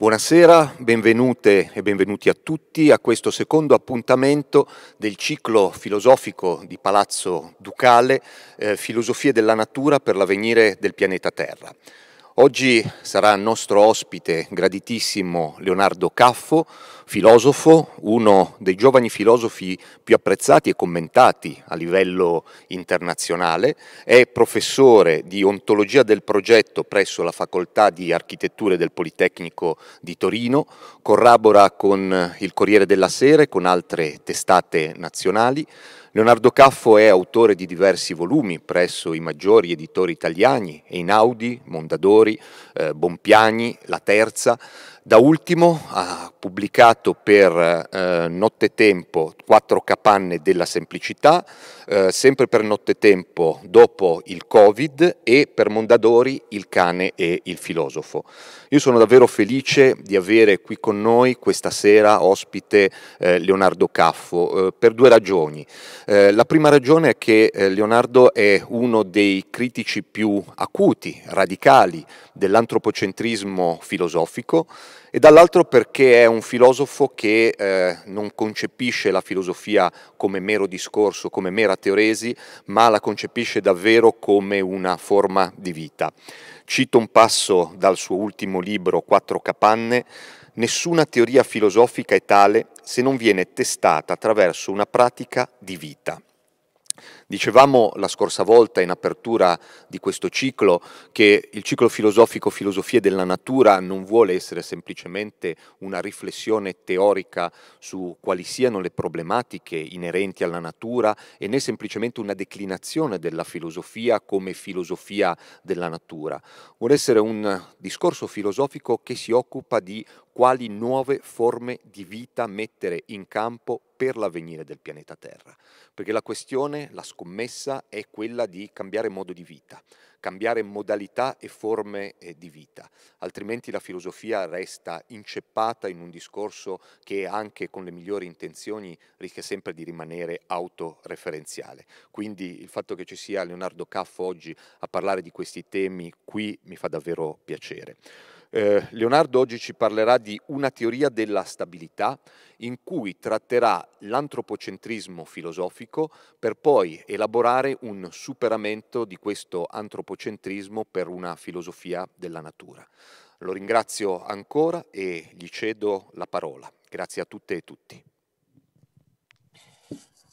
Buonasera, benvenute e benvenuti a tutti a questo secondo appuntamento del ciclo filosofico di Palazzo Ducale, eh, Filosofie della Natura per l'avvenire del pianeta Terra. Oggi sarà nostro ospite graditissimo Leonardo Caffo, filosofo, uno dei giovani filosofi più apprezzati e commentati a livello internazionale, è professore di ontologia del progetto presso la Facoltà di Architettura del Politecnico di Torino, collabora con il Corriere della Sera e con altre testate nazionali, Leonardo Caffo è autore di diversi volumi presso i maggiori editori italiani, Einaudi, Mondadori, eh, Bompiani, La Terza, da ultimo ha pubblicato per eh, Nottetempo Quattro capanne della semplicità, eh, sempre per Nottetempo dopo il Covid e per Mondadori Il cane e il filosofo. Io sono davvero felice di avere qui con noi questa sera ospite eh, Leonardo Caffo eh, per due ragioni. Eh, la prima ragione è che eh, Leonardo è uno dei critici più acuti, radicali dell'antropocentrismo filosofico e dall'altro perché è un filosofo che eh, non concepisce la filosofia come mero discorso, come mera teoresi, ma la concepisce davvero come una forma di vita. Cito un passo dal suo ultimo libro, Quattro capanne, nessuna teoria filosofica è tale se non viene testata attraverso una pratica di vita. Dicevamo la scorsa volta in apertura di questo ciclo che il ciclo filosofico filosofie della natura non vuole essere semplicemente una riflessione teorica su quali siano le problematiche inerenti alla natura e né semplicemente una declinazione della filosofia come filosofia della natura. Vuole essere un discorso filosofico che si occupa di quali nuove forme di vita mettere in campo per l'avvenire del pianeta Terra. Perché la questione, la scoperta, scommessa è quella di cambiare modo di vita, cambiare modalità e forme eh, di vita, altrimenti la filosofia resta inceppata in un discorso che anche con le migliori intenzioni rischia sempre di rimanere autoreferenziale. Quindi il fatto che ci sia Leonardo Caffo oggi a parlare di questi temi qui mi fa davvero piacere. Eh, Leonardo oggi ci parlerà di una teoria della stabilità in cui tratterà l'antropocentrismo filosofico per poi elaborare un superamento di questo antropocentrismo per una filosofia della natura. Lo ringrazio ancora e gli cedo la parola. Grazie a tutte e tutti.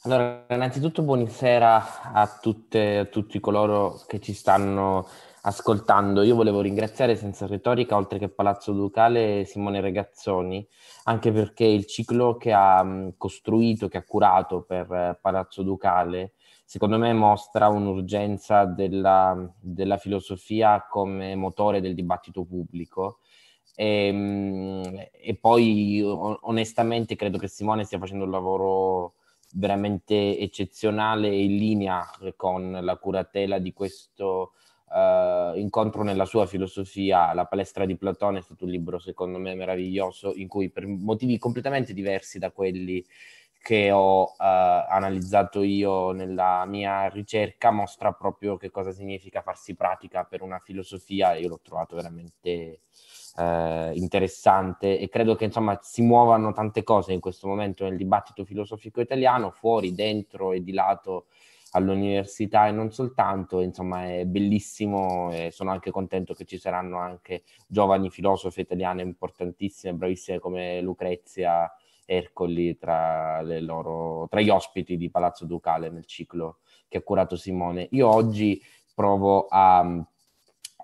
Allora, innanzitutto buonasera a, tutte, a tutti coloro che ci stanno ascoltando. Io volevo ringraziare Senza Retorica, oltre che Palazzo Ducale, Simone Regazzoni, anche perché il ciclo che ha mm, costruito, che ha curato per eh, Palazzo Ducale, secondo me mostra un'urgenza della, della filosofia come motore del dibattito pubblico. E, mm, e poi onestamente credo che Simone stia facendo un lavoro veramente eccezionale e in linea con la curatela di questo Uh, incontro nella sua filosofia, La palestra di Platone è stato un libro secondo me meraviglioso in cui per motivi completamente diversi da quelli che ho uh, analizzato io nella mia ricerca mostra proprio che cosa significa farsi pratica per una filosofia io l'ho trovato veramente uh, interessante e credo che insomma si muovano tante cose in questo momento nel dibattito filosofico italiano fuori, dentro e di lato all'università e non soltanto, insomma è bellissimo e sono anche contento che ci saranno anche giovani filosofi italiane importantissime, bravissime come Lucrezia Ercoli tra, le loro, tra gli ospiti di Palazzo Ducale nel ciclo che ha curato Simone. Io oggi provo a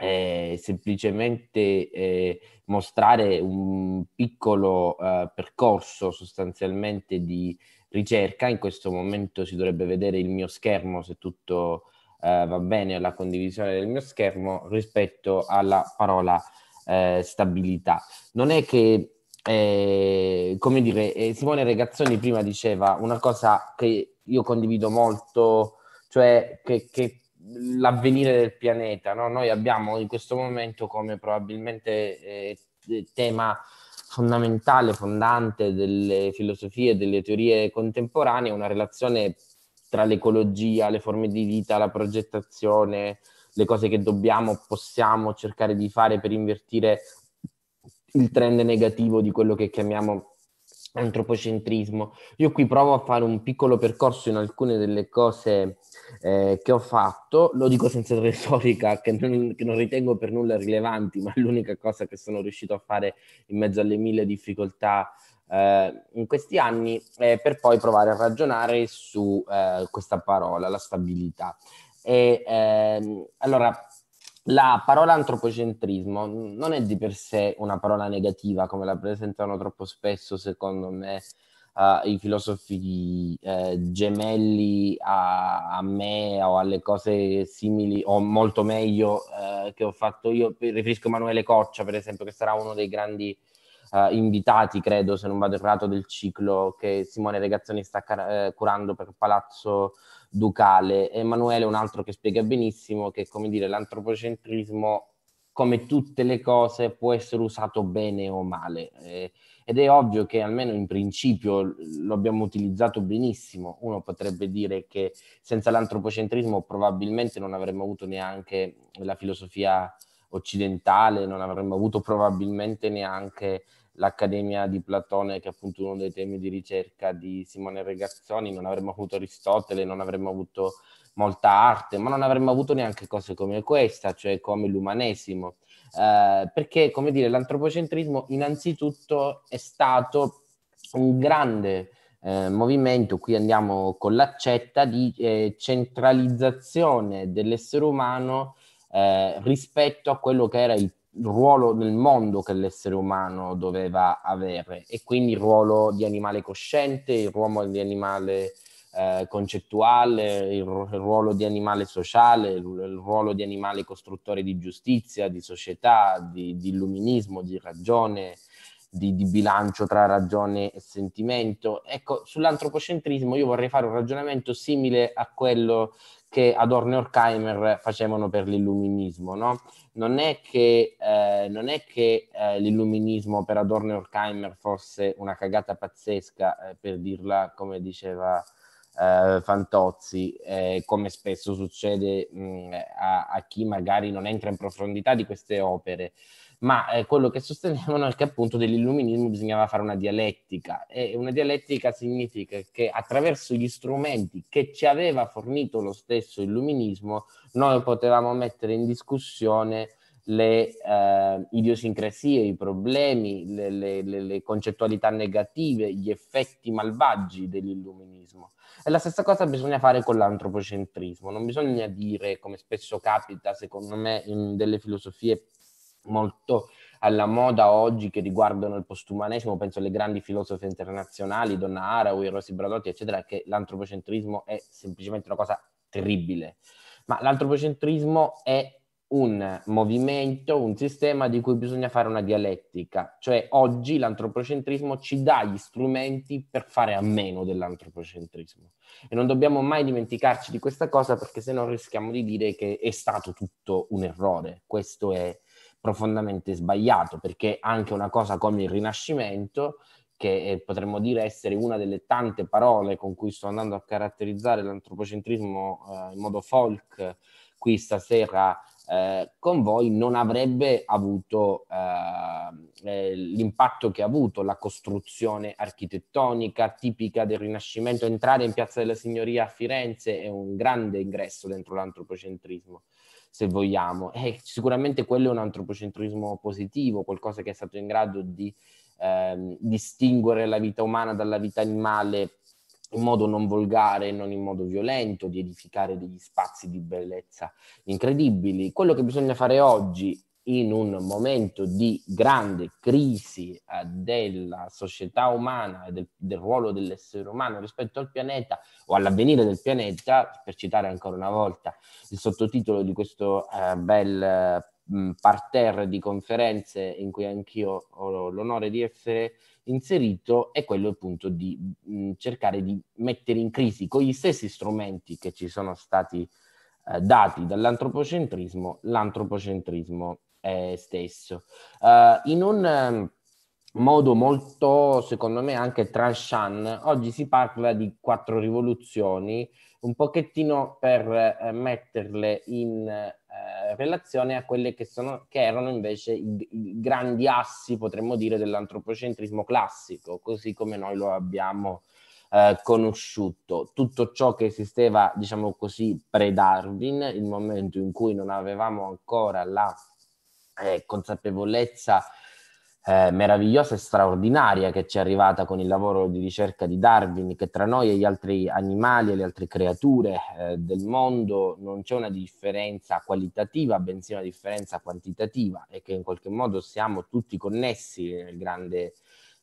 eh, semplicemente eh, mostrare un piccolo eh, percorso sostanzialmente di ricerca, in questo momento si dovrebbe vedere il mio schermo se tutto eh, va bene, la condivisione del mio schermo rispetto alla parola eh, stabilità. Non è che eh, come dire, eh, Simone Regazzoni prima diceva una cosa che io condivido molto, cioè che, che l'avvenire del pianeta, no? noi abbiamo in questo momento come probabilmente eh, tema fondamentale, fondante delle filosofie, e delle teorie contemporanee, una relazione tra l'ecologia, le forme di vita, la progettazione, le cose che dobbiamo, possiamo cercare di fare per invertire il trend negativo di quello che chiamiamo antropocentrismo. Io qui provo a fare un piccolo percorso in alcune delle cose eh, che ho fatto, lo dico senza retorica, che non, che non ritengo per nulla rilevanti, ma è l'unica cosa che sono riuscito a fare in mezzo alle mille difficoltà eh, in questi anni, eh, per poi provare a ragionare su eh, questa parola, la stabilità. E, ehm, allora, la parola antropocentrismo non è di per sé una parola negativa come la presentano troppo spesso, secondo me, uh, i filosofi uh, gemelli a, a, me o alle cose simili o molto meglio uh, che ho fatto io. Riferisco a Emanuele Coccia, per esempio, che sarà uno dei grandi eh, invitati, credo, se non vado errato, del ciclo che Simone Regazzoni sta car- eh, curando per Palazzo Ducale. Emanuele è un altro che spiega benissimo che, come dire, l'antropocentrismo, come tutte le cose, può essere usato bene o male. Eh, ed è ovvio che almeno in principio lo abbiamo utilizzato benissimo. Uno potrebbe dire che senza l'antropocentrismo probabilmente non avremmo avuto neanche la filosofia occidentale, non avremmo avuto probabilmente neanche l'Accademia di Platone, che è appunto uno dei temi di ricerca di Simone Regazzoni, non avremmo avuto Aristotele, non avremmo avuto molta arte, ma non avremmo avuto neanche cose come questa, cioè come l'umanesimo. Eh, perché, come dire, l'antropocentrismo innanzitutto è stato un grande eh, movimento, qui andiamo con l'accetta, di eh, centralizzazione dell'essere umano eh, rispetto a quello che era il ruolo nel mondo che l'essere umano doveva avere e quindi il ruolo di animale cosciente, il ruolo di animale eh, concettuale, il, il, ruolo di animale sociale, il, il, ruolo di animale costruttore di giustizia, di società, di, di illuminismo, di ragione, di, di, bilancio tra ragione e sentimento. Ecco, sull'antropocentrismo io vorrei fare un ragionamento simile a quello che Adorno e Horkheimer facevano per l'illuminismo, no? Non è che, eh, non è che eh, l'illuminismo per Adorno e Horkheimer fosse una cagata pazzesca, eh, per dirla come diceva eh, Fantozzi, eh, come spesso succede mh, mm, a, a chi magari non entra in profondità di queste opere, ma eh, quello che sostenevano è che appunto dell'illuminismo bisognava fare una dialettica e una dialettica significa che attraverso gli strumenti che ci aveva fornito lo stesso illuminismo noi potevamo mettere in discussione le eh, idiosincrasie, i problemi, le, le, le, le concettualità negative, gli effetti malvagi dell'illuminismo. E la stessa cosa bisogna fare con l'antropocentrismo, non bisogna dire, come spesso capita, secondo me, in delle filosofie molto alla moda oggi che riguardano il postumanesimo, penso alle grandi filosofie internazionali, Donna Haraway, Rossi Bradotti, eccetera, che l'antropocentrismo è semplicemente una cosa terribile. Ma l'antropocentrismo è un movimento, un sistema di cui bisogna fare una dialettica, cioè oggi l'antropocentrismo ci dà gli strumenti per fare a meno dell'antropocentrismo e non dobbiamo mai dimenticarci di questa cosa perché se no rischiamo di dire che è stato tutto un errore, questo è profondamente sbagliato perché anche una cosa come il rinascimento che potremmo dire essere una delle tante parole con cui sto andando a caratterizzare l'antropocentrismo eh, in modo folk qui stasera eh, con voi non avrebbe avuto eh, eh, l'impatto che ha avuto la costruzione architettonica tipica del Rinascimento. Entrare in Piazza della Signoria a Firenze è un grande ingresso dentro l'antropocentrismo, se vogliamo. E sicuramente quello è un antropocentrismo positivo, qualcosa che è stato in grado di ehm, distinguere la vita umana dalla vita animale in modo non volgare, non in modo violento, di edificare degli spazi di bellezza incredibili. Quello che bisogna fare oggi in un momento di grande crisi eh, della società umana e del, del, ruolo dell'essere umano rispetto al pianeta o all'avvenire del pianeta, per citare ancora una volta il sottotitolo di questo eh, bel mh, mm, parterre di conferenze in cui anch'io ho l'onore di essere inserito è quello appunto di mh, mm, cercare di mettere in crisi con gli stessi strumenti che ci sono stati eh, dati dall'antropocentrismo, l'antropocentrismo eh, stesso. Uh, in un ehm, modo molto, secondo me, anche tranchant, oggi si parla di quattro rivoluzioni, un pochettino per eh, metterle in eh, relazione a quelle che, sono, che erano invece i, i, grandi assi, potremmo dire, dell'antropocentrismo classico, così come noi lo abbiamo eh, conosciuto. Tutto ciò che esisteva, diciamo così, pre-Darwin, il momento in cui non avevamo ancora la eh, consapevolezza eh, meravigliosa e straordinaria che ci è arrivata con il lavoro di ricerca di Darwin, che tra noi e gli altri animali e le altre creature eh, del mondo non c'è una differenza qualitativa, bensì una differenza quantitativa e che in qualche modo siamo tutti connessi nel grande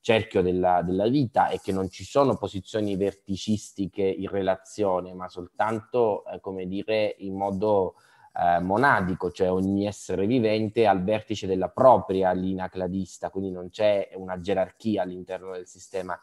cerchio della, della vita e che non ci sono posizioni verticistiche in relazione, ma soltanto, eh, come dire, in modo eh, monadico, cioè ogni essere vivente al vertice della propria linea cladista, quindi non c'è una gerarchia all'interno del sistema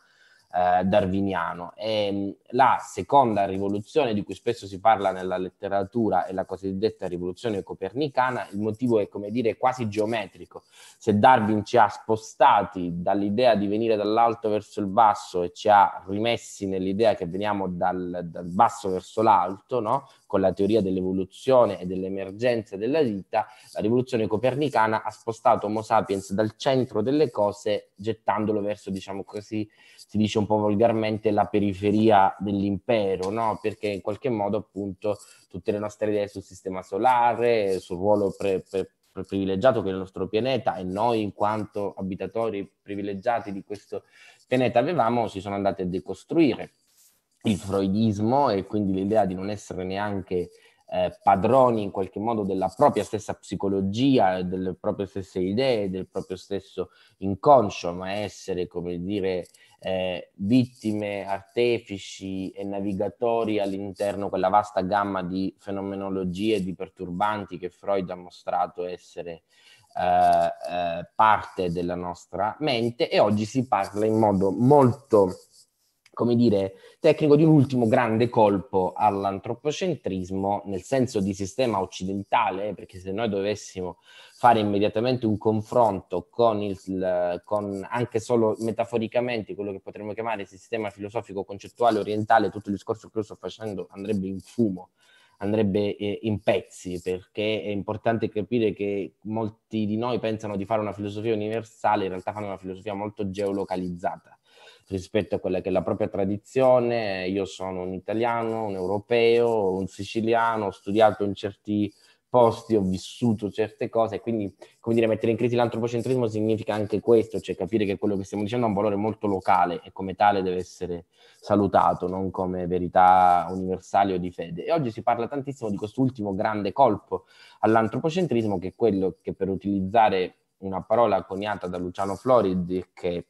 eh, darwiniano. E, ehm, la seconda rivoluzione di cui spesso si parla nella letteratura è la cosiddetta rivoluzione copernicana, il motivo è come dire quasi geometrico. Se Darwin ci ha spostati dall'idea di venire dall'alto verso il basso e ci ha rimessi nell'idea che veniamo dal, dal basso verso l'alto, no? con la teoria dell'evoluzione e dell'emergenza della vita, la rivoluzione copernicana ha spostato Homo sapiens dal centro delle cose, gettandolo verso, diciamo così, si dice un po' volgarmente, la periferia dell'impero, no? perché in qualche modo appunto tutte le nostre idee sul sistema solare, sul ruolo pre, pre, privilegiato che il nostro pianeta e noi in quanto abitatori privilegiati di questo pianeta avevamo si sono andate a decostruire il freudismo e quindi l'idea di non essere neanche eh, padroni in qualche modo della propria stessa psicologia, delle proprie stesse idee, del proprio stesso inconscio, ma essere, come dire, eh, vittime, artefici e navigatori all'interno di quella vasta gamma di fenomenologie, di perturbanti che Freud ha mostrato essere eh, eh parte della nostra mente e oggi si parla in modo molto come dire, tecnico di un ultimo grande colpo all'antropocentrismo nel senso di sistema occidentale, eh, perché se noi dovessimo fare immediatamente un confronto con, il, con anche solo metaforicamente quello che potremmo chiamare sistema filosofico concettuale orientale, tutto il discorso che io sto facendo andrebbe in fumo andrebbe eh, in pezzi perché è importante capire che molti di noi pensano di fare una filosofia universale, in realtà fanno una filosofia molto geolocalizzata rispetto a quella che è la propria tradizione. Io sono un italiano, un europeo, un siciliano, ho studiato in certi posti, ho vissuto certe cose, quindi come dire, mettere in crisi l'antropocentrismo significa anche questo, cioè capire che quello che stiamo dicendo ha un valore molto locale e come tale deve essere salutato, non come verità universale o di fede. E oggi si parla tantissimo di quest'ultimo grande colpo all'antropocentrismo, che è quello che per utilizzare una parola coniata da Luciano Floridi, che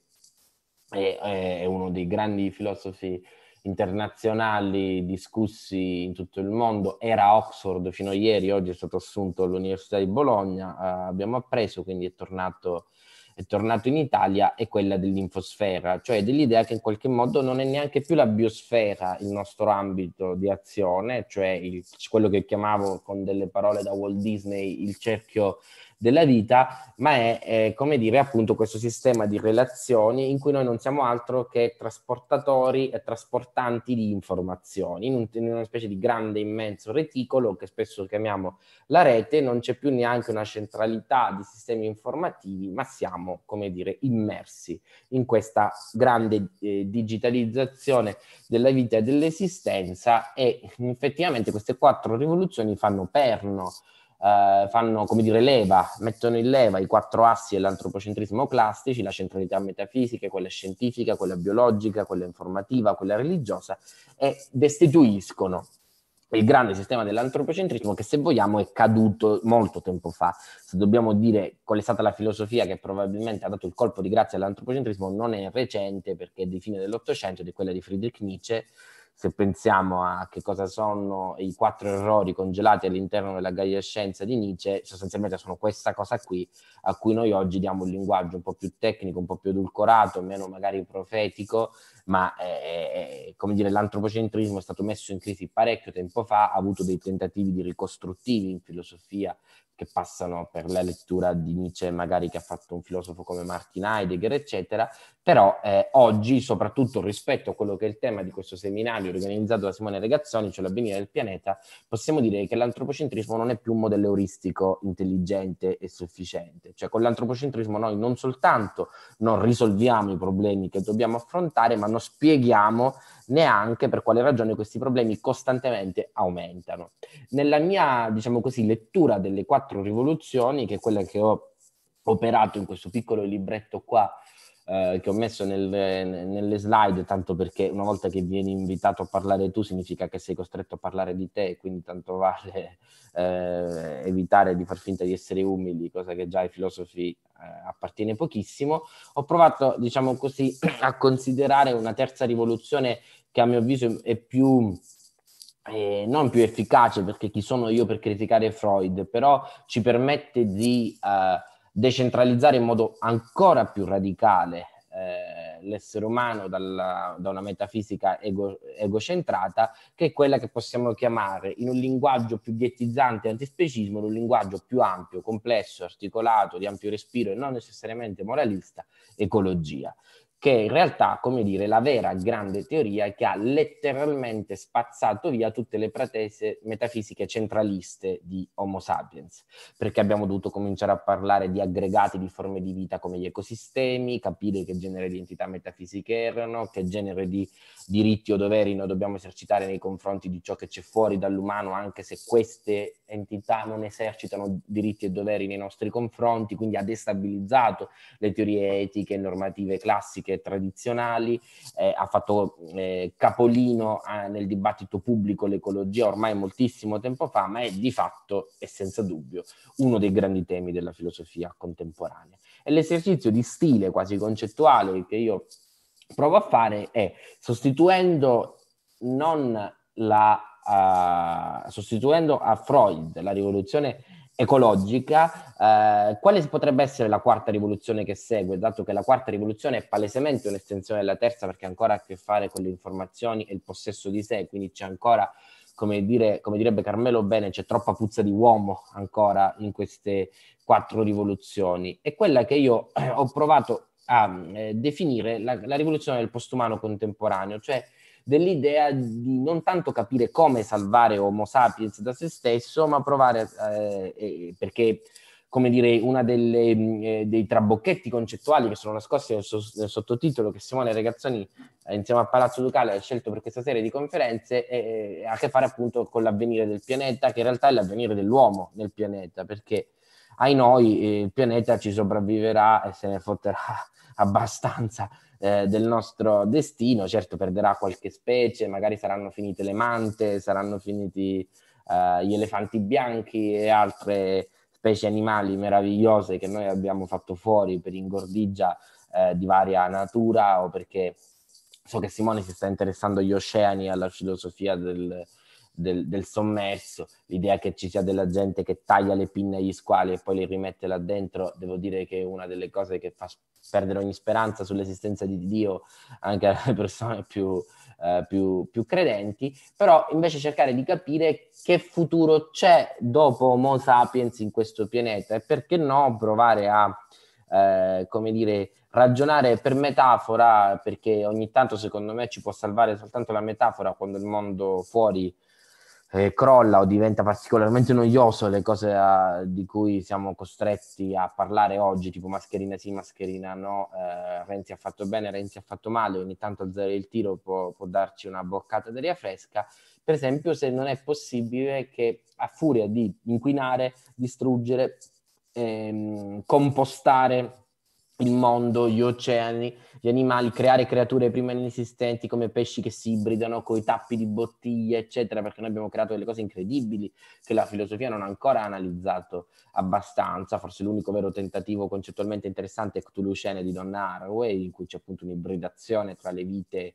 e, è uno dei grandi filosofi internazionali discussi in tutto il mondo, era a Oxford fino a ieri, oggi è stato assunto all'Università di Bologna, eh, abbiamo appreso, quindi è tornato, è tornato in Italia, è quella dell'infosfera, cioè dell'idea che in qualche modo non è neanche più la biosfera il nostro ambito di azione, cioè il, quello che chiamavo con delle parole da Walt Disney il cerchio della vita, ma è, è, come dire appunto questo sistema di relazioni in cui noi non siamo altro che trasportatori e trasportanti di informazioni, in, un, in una specie di grande immenso reticolo che spesso chiamiamo la rete, non c'è più neanche una centralità di sistemi informativi, ma siamo come dire immersi in questa grande eh, digitalizzazione della vita e dell'esistenza e effettivamente queste quattro rivoluzioni fanno perno eh, fanno, come dire, leva, mettono in leva i quattro assi dell'antropocentrismo classici, la centralità metafisica, quella scientifica, quella biologica, quella informativa, quella religiosa, e destituiscono il grande sistema dell'antropocentrismo che se vogliamo è caduto molto tempo fa. Se dobbiamo dire qual è stata la filosofia che probabilmente ha dato il colpo di grazia all'antropocentrismo non è recente perché è di fine dell'Ottocento, di quella di Friedrich Nietzsche, se pensiamo a che cosa sono i quattro errori congelati all'interno della Gaia Scienza di Nietzsche, sostanzialmente sono questa cosa qui a cui noi oggi diamo un linguaggio un po' più tecnico, un po' più edulcorato, meno magari profetico, ma eh, eh, eh come dire l'antropocentrismo è stato messo in crisi parecchio tempo fa, ha avuto dei tentativi di ricostruttivi in filosofia che passano per la lettura di Nietzsche, magari che ha fatto un filosofo come Martin Heidegger, eccetera, però eh, oggi, soprattutto rispetto a quello che è il tema di questo seminario organizzato da Simone Regazzoni, cioè l'avvenire del pianeta, possiamo dire che l'antropocentrismo non è più un modello euristico intelligente e sufficiente. Cioè con l'antropocentrismo noi non soltanto non risolviamo i problemi che dobbiamo affrontare, ma non spieghiamo neanche per quale ragione questi problemi costantemente aumentano. Nella mia, diciamo così, lettura delle quattro quattro rivoluzioni, che è quella che ho operato in questo piccolo libretto qua, eh, che ho messo nel, nelle slide, tanto perché una volta che vieni invitato a parlare tu significa che sei costretto a parlare di te, quindi tanto vale eh, evitare di far finta di essere umili, cosa che già ai filosofi eh, appartiene pochissimo. Ho provato, diciamo così, a considerare una terza rivoluzione che a mio avviso è più eh, non più efficace perché chi sono io per criticare Freud, però ci permette di eh, decentralizzare in modo ancora più radicale eh, l'essere umano dalla, da una metafisica ego, egocentrata che è quella che possiamo chiamare in un linguaggio più ghettizzante antispecismo, in un linguaggio più ampio, complesso, articolato, di ampio respiro e non necessariamente moralista, ecologia che in realtà, come dire, la vera grande teoria che ha letteralmente spazzato via tutte le pretese metafisiche centraliste di Homo sapiens, perché abbiamo dovuto cominciare a parlare di aggregati di forme di vita come gli ecosistemi, capire che genere di entità metafisiche erano, che genere di diritti o doveri noi dobbiamo esercitare nei confronti di ciò che c'è fuori dall'umano, anche se queste entità non esercitano diritti e doveri nei nostri confronti, quindi ha destabilizzato le teorie etiche e normative classiche e tradizionali, eh, ha fatto eh, capolino eh, nel dibattito pubblico l'ecologia ormai moltissimo tempo fa, ma è di fatto e senza dubbio uno dei grandi temi della filosofia contemporanea. E l'esercizio di stile quasi concettuale che io provo a fare è sostituendo non la a, sostituendo a Freud la rivoluzione ecologica, eh, quale potrebbe essere la quarta rivoluzione che segue, dato che la quarta rivoluzione è palesemente un'estensione della terza perché ancora ha a che fare con le informazioni e il possesso di sé, quindi c'è ancora, come, dire, come direbbe Carmelo Bene, c'è troppa puzza di uomo ancora in queste quattro rivoluzioni. E quella che io eh, ho provato a eh, definire la, la rivoluzione del postumano contemporaneo, cioè dell'idea di non tanto capire come salvare Homo sapiens da se stesso, ma provare, eh, perché come dire, uno mm, eh, dei trabocchetti concettuali che sono nascosti nel, so- nel sottotitolo che Simone Regazzoni eh, insieme a Palazzo Ducale ha scelto per questa serie di conferenze eh, ha a che fare appunto con l'avvenire del pianeta, che in realtà è l'avvenire dell'uomo nel pianeta, perché ai noi eh, il pianeta ci sopravviverà e se ne fotterà abbastanza eh, del nostro destino. Certo perderà qualche specie, magari saranno finite le mante, saranno finiti eh, gli elefanti bianchi e altre specie animali meravigliose che noi abbiamo fatto fuori per ingordigia eh, di varia natura o perché so che Simone si sta interessando agli oceani e alla filosofia del, del, del, sommerso, l'idea che ci sia della gente che taglia le pinne agli squali e poi le rimette là dentro, devo dire che è una delle cose che fa perdere ogni speranza sull'esistenza di Dio anche alle persone più, eh, più, più credenti, però invece cercare di capire che futuro c'è dopo Homo sapiens in questo pianeta e perché no provare a, eh, come dire, ragionare per metafora, perché ogni tanto secondo me ci può salvare soltanto la metafora quando il mondo fuori eh, crolla o diventa particolarmente noioso le cose a, eh, di cui siamo costretti a parlare oggi, tipo mascherina sì, mascherina no, eh, Renzi ha fatto bene, Renzi ha fatto male, ogni tanto alzare il tiro può, può darci una boccata d'aria fresca, per esempio se non è possibile che a furia di inquinare, distruggere, ehm, compostare il mondo, gli oceani, gli animali, creare creature prima inesistenti come pesci che si ibridano con i tappi di bottiglie, eccetera, perché noi abbiamo creato delle cose incredibili che la filosofia non ha ancora analizzato abbastanza, forse l'unico vero tentativo concettualmente interessante è Cthulhu Scene di Donna Haraway, in cui c'è appunto un'ibridazione tra le vite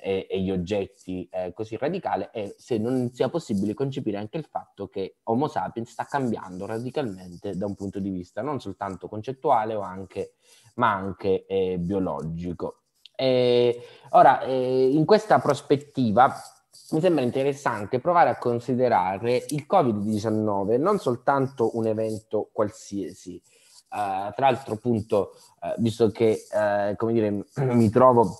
e, e gli oggetti eh, così radicale e se non sia possibile concepire anche il fatto che Homo sapiens sta cambiando radicalmente da un punto di vista non soltanto concettuale o anche, ma anche eh, biologico. E, ora, eh, in questa prospettiva mi sembra interessante provare a considerare il Covid-19 non soltanto un evento qualsiasi. Uh, tra l'altro, appunto, uh, visto che uh, come dire, mi trovo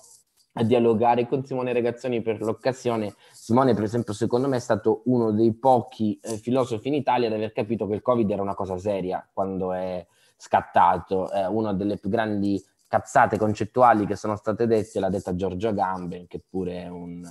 a dialogare con Simone Regazzoni per l'occasione. Simone, per esempio, secondo me è stato uno dei pochi eh, filosofi in Italia ad aver capito che il Covid era una cosa seria quando è scattato. Eh, una delle più grandi cazzate concettuali che sono state dette l'ha detta Giorgio Agamben, che pure è un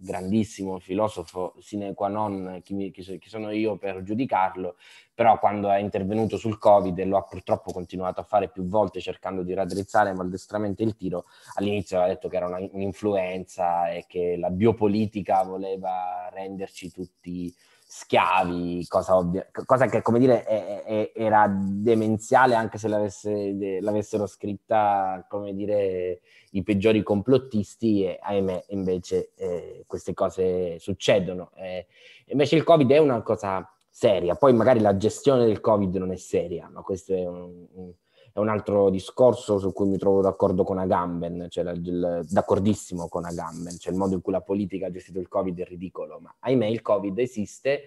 grandissimo filosofo sine qua non chi, mi, chi, sono io per giudicarlo, però quando è intervenuto sul Covid e lo ha purtroppo continuato a fare più volte cercando di raddrizzare maldestramente il tiro, all'inizio aveva detto che era una, un'influenza e che la biopolitica voleva renderci tutti schiavi, cosa, ovvia, cosa che come dire è, è, era demenziale anche se l'avesse, l'avessero scritta come dire i peggiori complottisti e ahimè invece eh, queste cose succedono. Eh, invece il Covid è una cosa seria, poi magari la gestione del Covid non è seria, ma questo è un, un è un altro discorso su cui mi trovo d'accordo con Agamben, cioè la, il, d'accordissimo con Agamben, cioè il modo in cui la politica ha gestito il Covid è ridicolo, ma ahimè il Covid esiste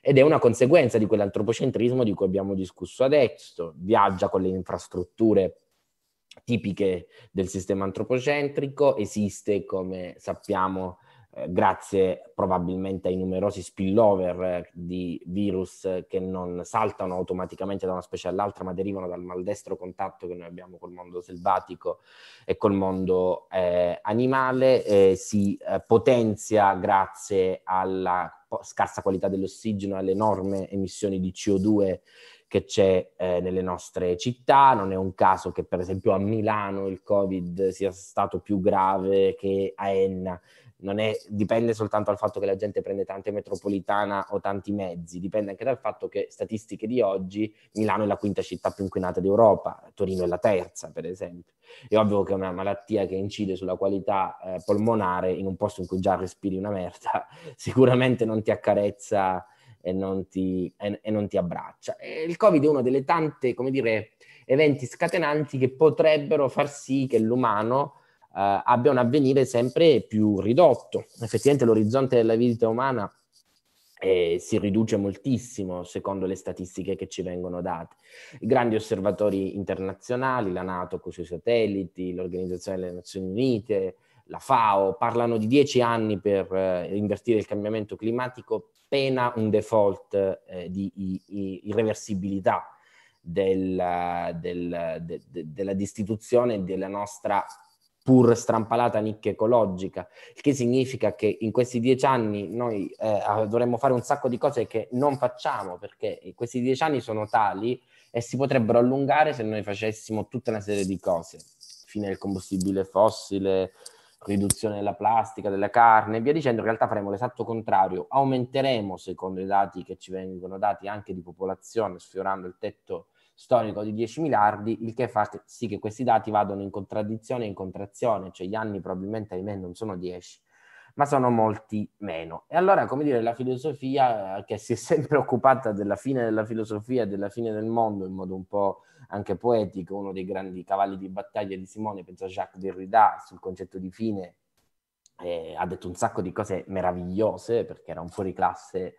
ed è una conseguenza di quell'antropocentrismo di cui abbiamo discusso adesso, viaggia con le infrastrutture tipiche del sistema antropocentrico, esiste come sappiamo eh, grazie probabilmente ai numerosi spillover eh, di virus che non saltano automaticamente da una specie all'altra, ma derivano dal maldestro contatto che noi abbiamo col mondo selvatico e col mondo eh, animale, eh, si potenzia grazie alla scarsa qualità dell'ossigeno, e alle enorme emissioni di CO2 che c'è eh, nelle nostre città. Non è un caso che, per esempio, a Milano il Covid sia stato più grave che a Enna non è, dipende soltanto dal fatto che la gente prende tante metropolitana o tanti mezzi, dipende anche dal fatto che statistiche di oggi Milano è la quinta città più inquinata d'Europa, Torino è la terza per esempio. È ovvio che è una malattia che incide sulla qualità eh, polmonare in un posto in cui già respiri una merda, sicuramente non ti accarezza e non ti, e, e non ti abbraccia. E il Covid è uno delle tante, come dire, eventi scatenanti che potrebbero far sì che l'umano eh, abbia un avvenire sempre più ridotto. Effettivamente l'orizzonte della vita umana eh, si riduce moltissimo secondo le statistiche che ci vengono date. I grandi osservatori internazionali, la Nato con i suoi satelliti, l'Organizzazione delle Nazioni Unite, la FAO, parlano di dieci anni per eh, invertire il cambiamento climatico, pena un default eh, di i, i, irreversibilità della, del, de, de, della distituzione della nostra pur strampalata nicchia ecologica, il che significa che in questi dieci anni noi eh, dovremmo fare un sacco di cose che non facciamo, perché questi dieci anni sono tali e si potrebbero allungare se noi facessimo tutta una serie di cose, fine del combustibile fossile, riduzione della plastica, della carne e via dicendo, in realtà faremo l'esatto contrario, aumenteremo secondo i dati che ci vengono dati anche di popolazione, sfiorando il tetto storico di 10 miliardi, il che fa sì che questi dati vadano in contraddizione e in contrazione, cioè gli anni probabilmente ahimè non sono 10, ma sono molti meno. E allora, come dire, la filosofia eh, che si è sempre occupata della fine della filosofia e della fine del mondo in modo un po' anche poetico, uno dei grandi cavalli di battaglia di Simone, penso a Jacques Derrida, sul concetto di fine, eh, ha detto un sacco di cose meravigliose perché era un fuoriclasse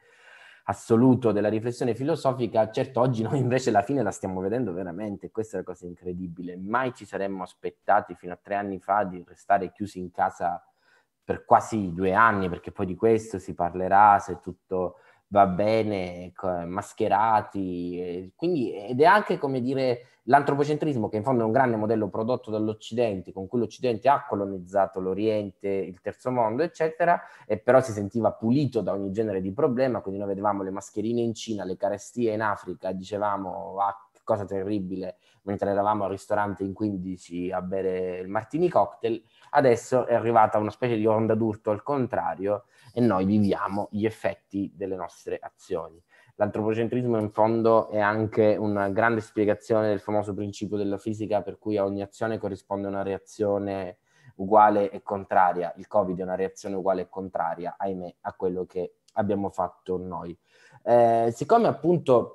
assoluto della riflessione filosofica, certo oggi noi invece la fine la stiamo vedendo veramente, questa è la cosa incredibile, mai ci saremmo aspettati fino a tre anni fa di restare chiusi in casa per quasi due anni, perché poi di questo si parlerà se tutto va bene, mascherati, eh, quindi, ed è anche come dire l'antropocentrismo che in fondo è un grande modello prodotto dall'Occidente, con cui l'Occidente ha colonizzato l'Oriente, il terzo mondo, eccetera, e però si sentiva pulito da ogni genere di problema, quindi noi vedevamo le mascherine in Cina, le carestie in Africa, dicevamo ah, cosa terribile, mentre eravamo al ristorante in 15 a bere il martini cocktail, adesso è arrivata una specie di onda d'urto al contrario, e noi viviamo gli effetti delle nostre azioni. L'antropocentrismo in fondo è anche una grande spiegazione del famoso principio della fisica per cui a ogni azione corrisponde una reazione uguale e contraria. Il Covid è una reazione uguale e contraria, ahimè, a quello che abbiamo fatto noi. Eh, siccome appunto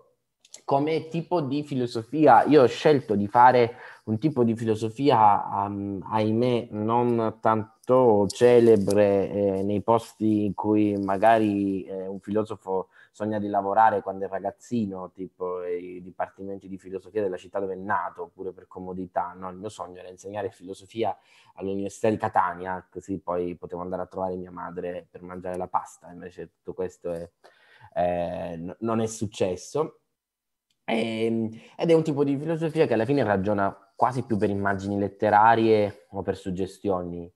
come tipo di filosofia, io ho scelto di fare un tipo di filosofia, um, ahimè, non tanto fatto celebre eh, nei posti in cui magari eh, un filosofo sogna di lavorare quando è ragazzino, tipo i dipartimenti di filosofia della città dove è nato, oppure per comodità. No? Il mio sogno era insegnare filosofia all'Università di Catania, così poi potevo andare a trovare mia madre per mangiare la pasta, invece tutto questo è, eh, non è successo. E, ehm, ed è un tipo di filosofia che alla fine ragiona quasi più per immagini letterarie o per suggestioni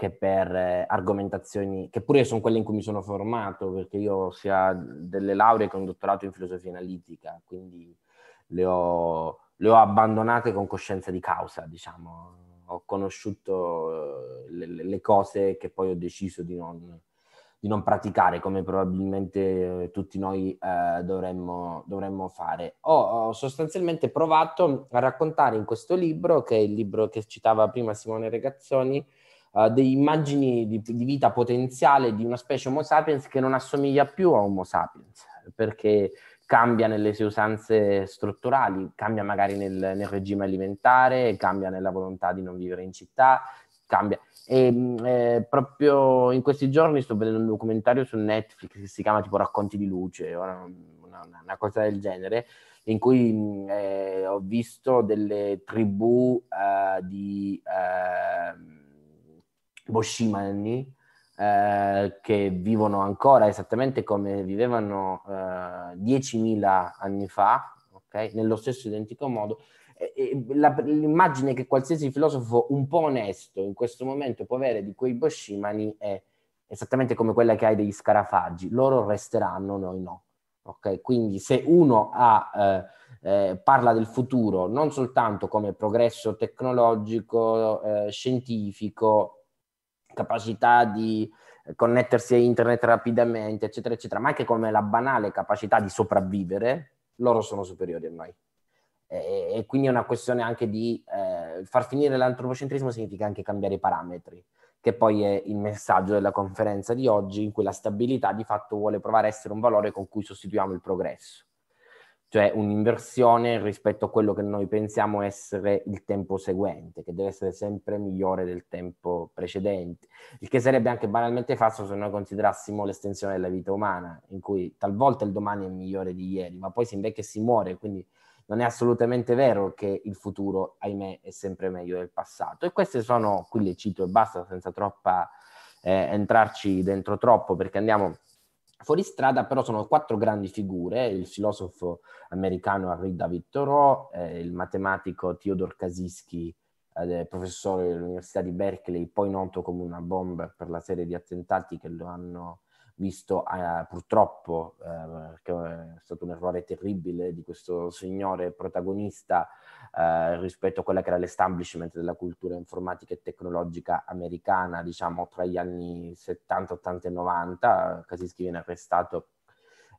che per eh, argomentazioni, che pure sono quelle in cui mi sono formato, perché io ho sia delle lauree che un dottorato in filosofia analitica, quindi le ho, le ho abbandonate con coscienza di causa, diciamo. Ho conosciuto eh, le, le cose che poi ho deciso di non, di non praticare come probabilmente eh, tutti noi eh, dovremmo, dovremmo, fare. Ho, ho, sostanzialmente provato a raccontare in questo libro, che è il libro che citava prima Simone Regazzoni, uh, eh, delle immagini di, di, vita potenziale di una specie Homo sapiens che non assomiglia più a Homo sapiens, perché cambia nelle sue usanze strutturali, cambia magari nel, nel regime alimentare, cambia nella volontà di non vivere in città, cambia. E mm, eh, proprio in questi giorni sto vedendo un documentario su Netflix che si chiama tipo Racconti di luce, una, una, una cosa del genere, in cui mm, eh, ho visto delle tribù eh, di ehm, Boshimani, eh, che vivono ancora esattamente come vivevano eh, 10.000 anni fa, okay? nello stesso identico modo. E, la, l'immagine che qualsiasi filosofo un po' onesto in questo momento può avere di quei Boshimani è esattamente come quella che hai degli scarafaggi, loro resteranno, noi no. Okay? Quindi se uno ha, eh, eh parla del futuro non soltanto come progresso tecnologico, eh, scientifico, capacità di eh, connettersi a internet rapidamente, eccetera, eccetera, ma anche come la banale capacità di sopravvivere, loro sono superiori a noi. E, e quindi è una questione anche di eh, far finire l'antropocentrismo significa anche cambiare i parametri, che poi è il messaggio della conferenza di oggi, in cui la stabilità di fatto vuole provare a essere un valore con cui sostituiamo il progresso cioè un'inversione rispetto a quello che noi pensiamo essere il tempo seguente, che deve essere sempre migliore del tempo precedente, il che sarebbe anche banalmente falso se noi considerassimo l'estensione della vita umana, in cui talvolta il domani è migliore di ieri, ma poi si invecchia e si muore, quindi non è assolutamente vero che il futuro, ahimè, è sempre meglio del passato. E queste sono, qui le cito e basta, senza troppa eh, entrarci dentro troppo, perché andiamo Fuori strada però sono quattro grandi figure, il filosofo americano Henri David Thoreau, eh, il matematico Theodore Kaczynski, eh, professore dell'Università di Berkeley, poi noto come una bomba per la serie di attentati che lo hanno visto eh, purtroppo, eh, che è stato un errore terribile di questo signore protagonista eh, rispetto a quella che era l'establishment della cultura informatica e tecnologica americana, diciamo tra gli anni 70, 80 e 90, Kaczynski viene arrestato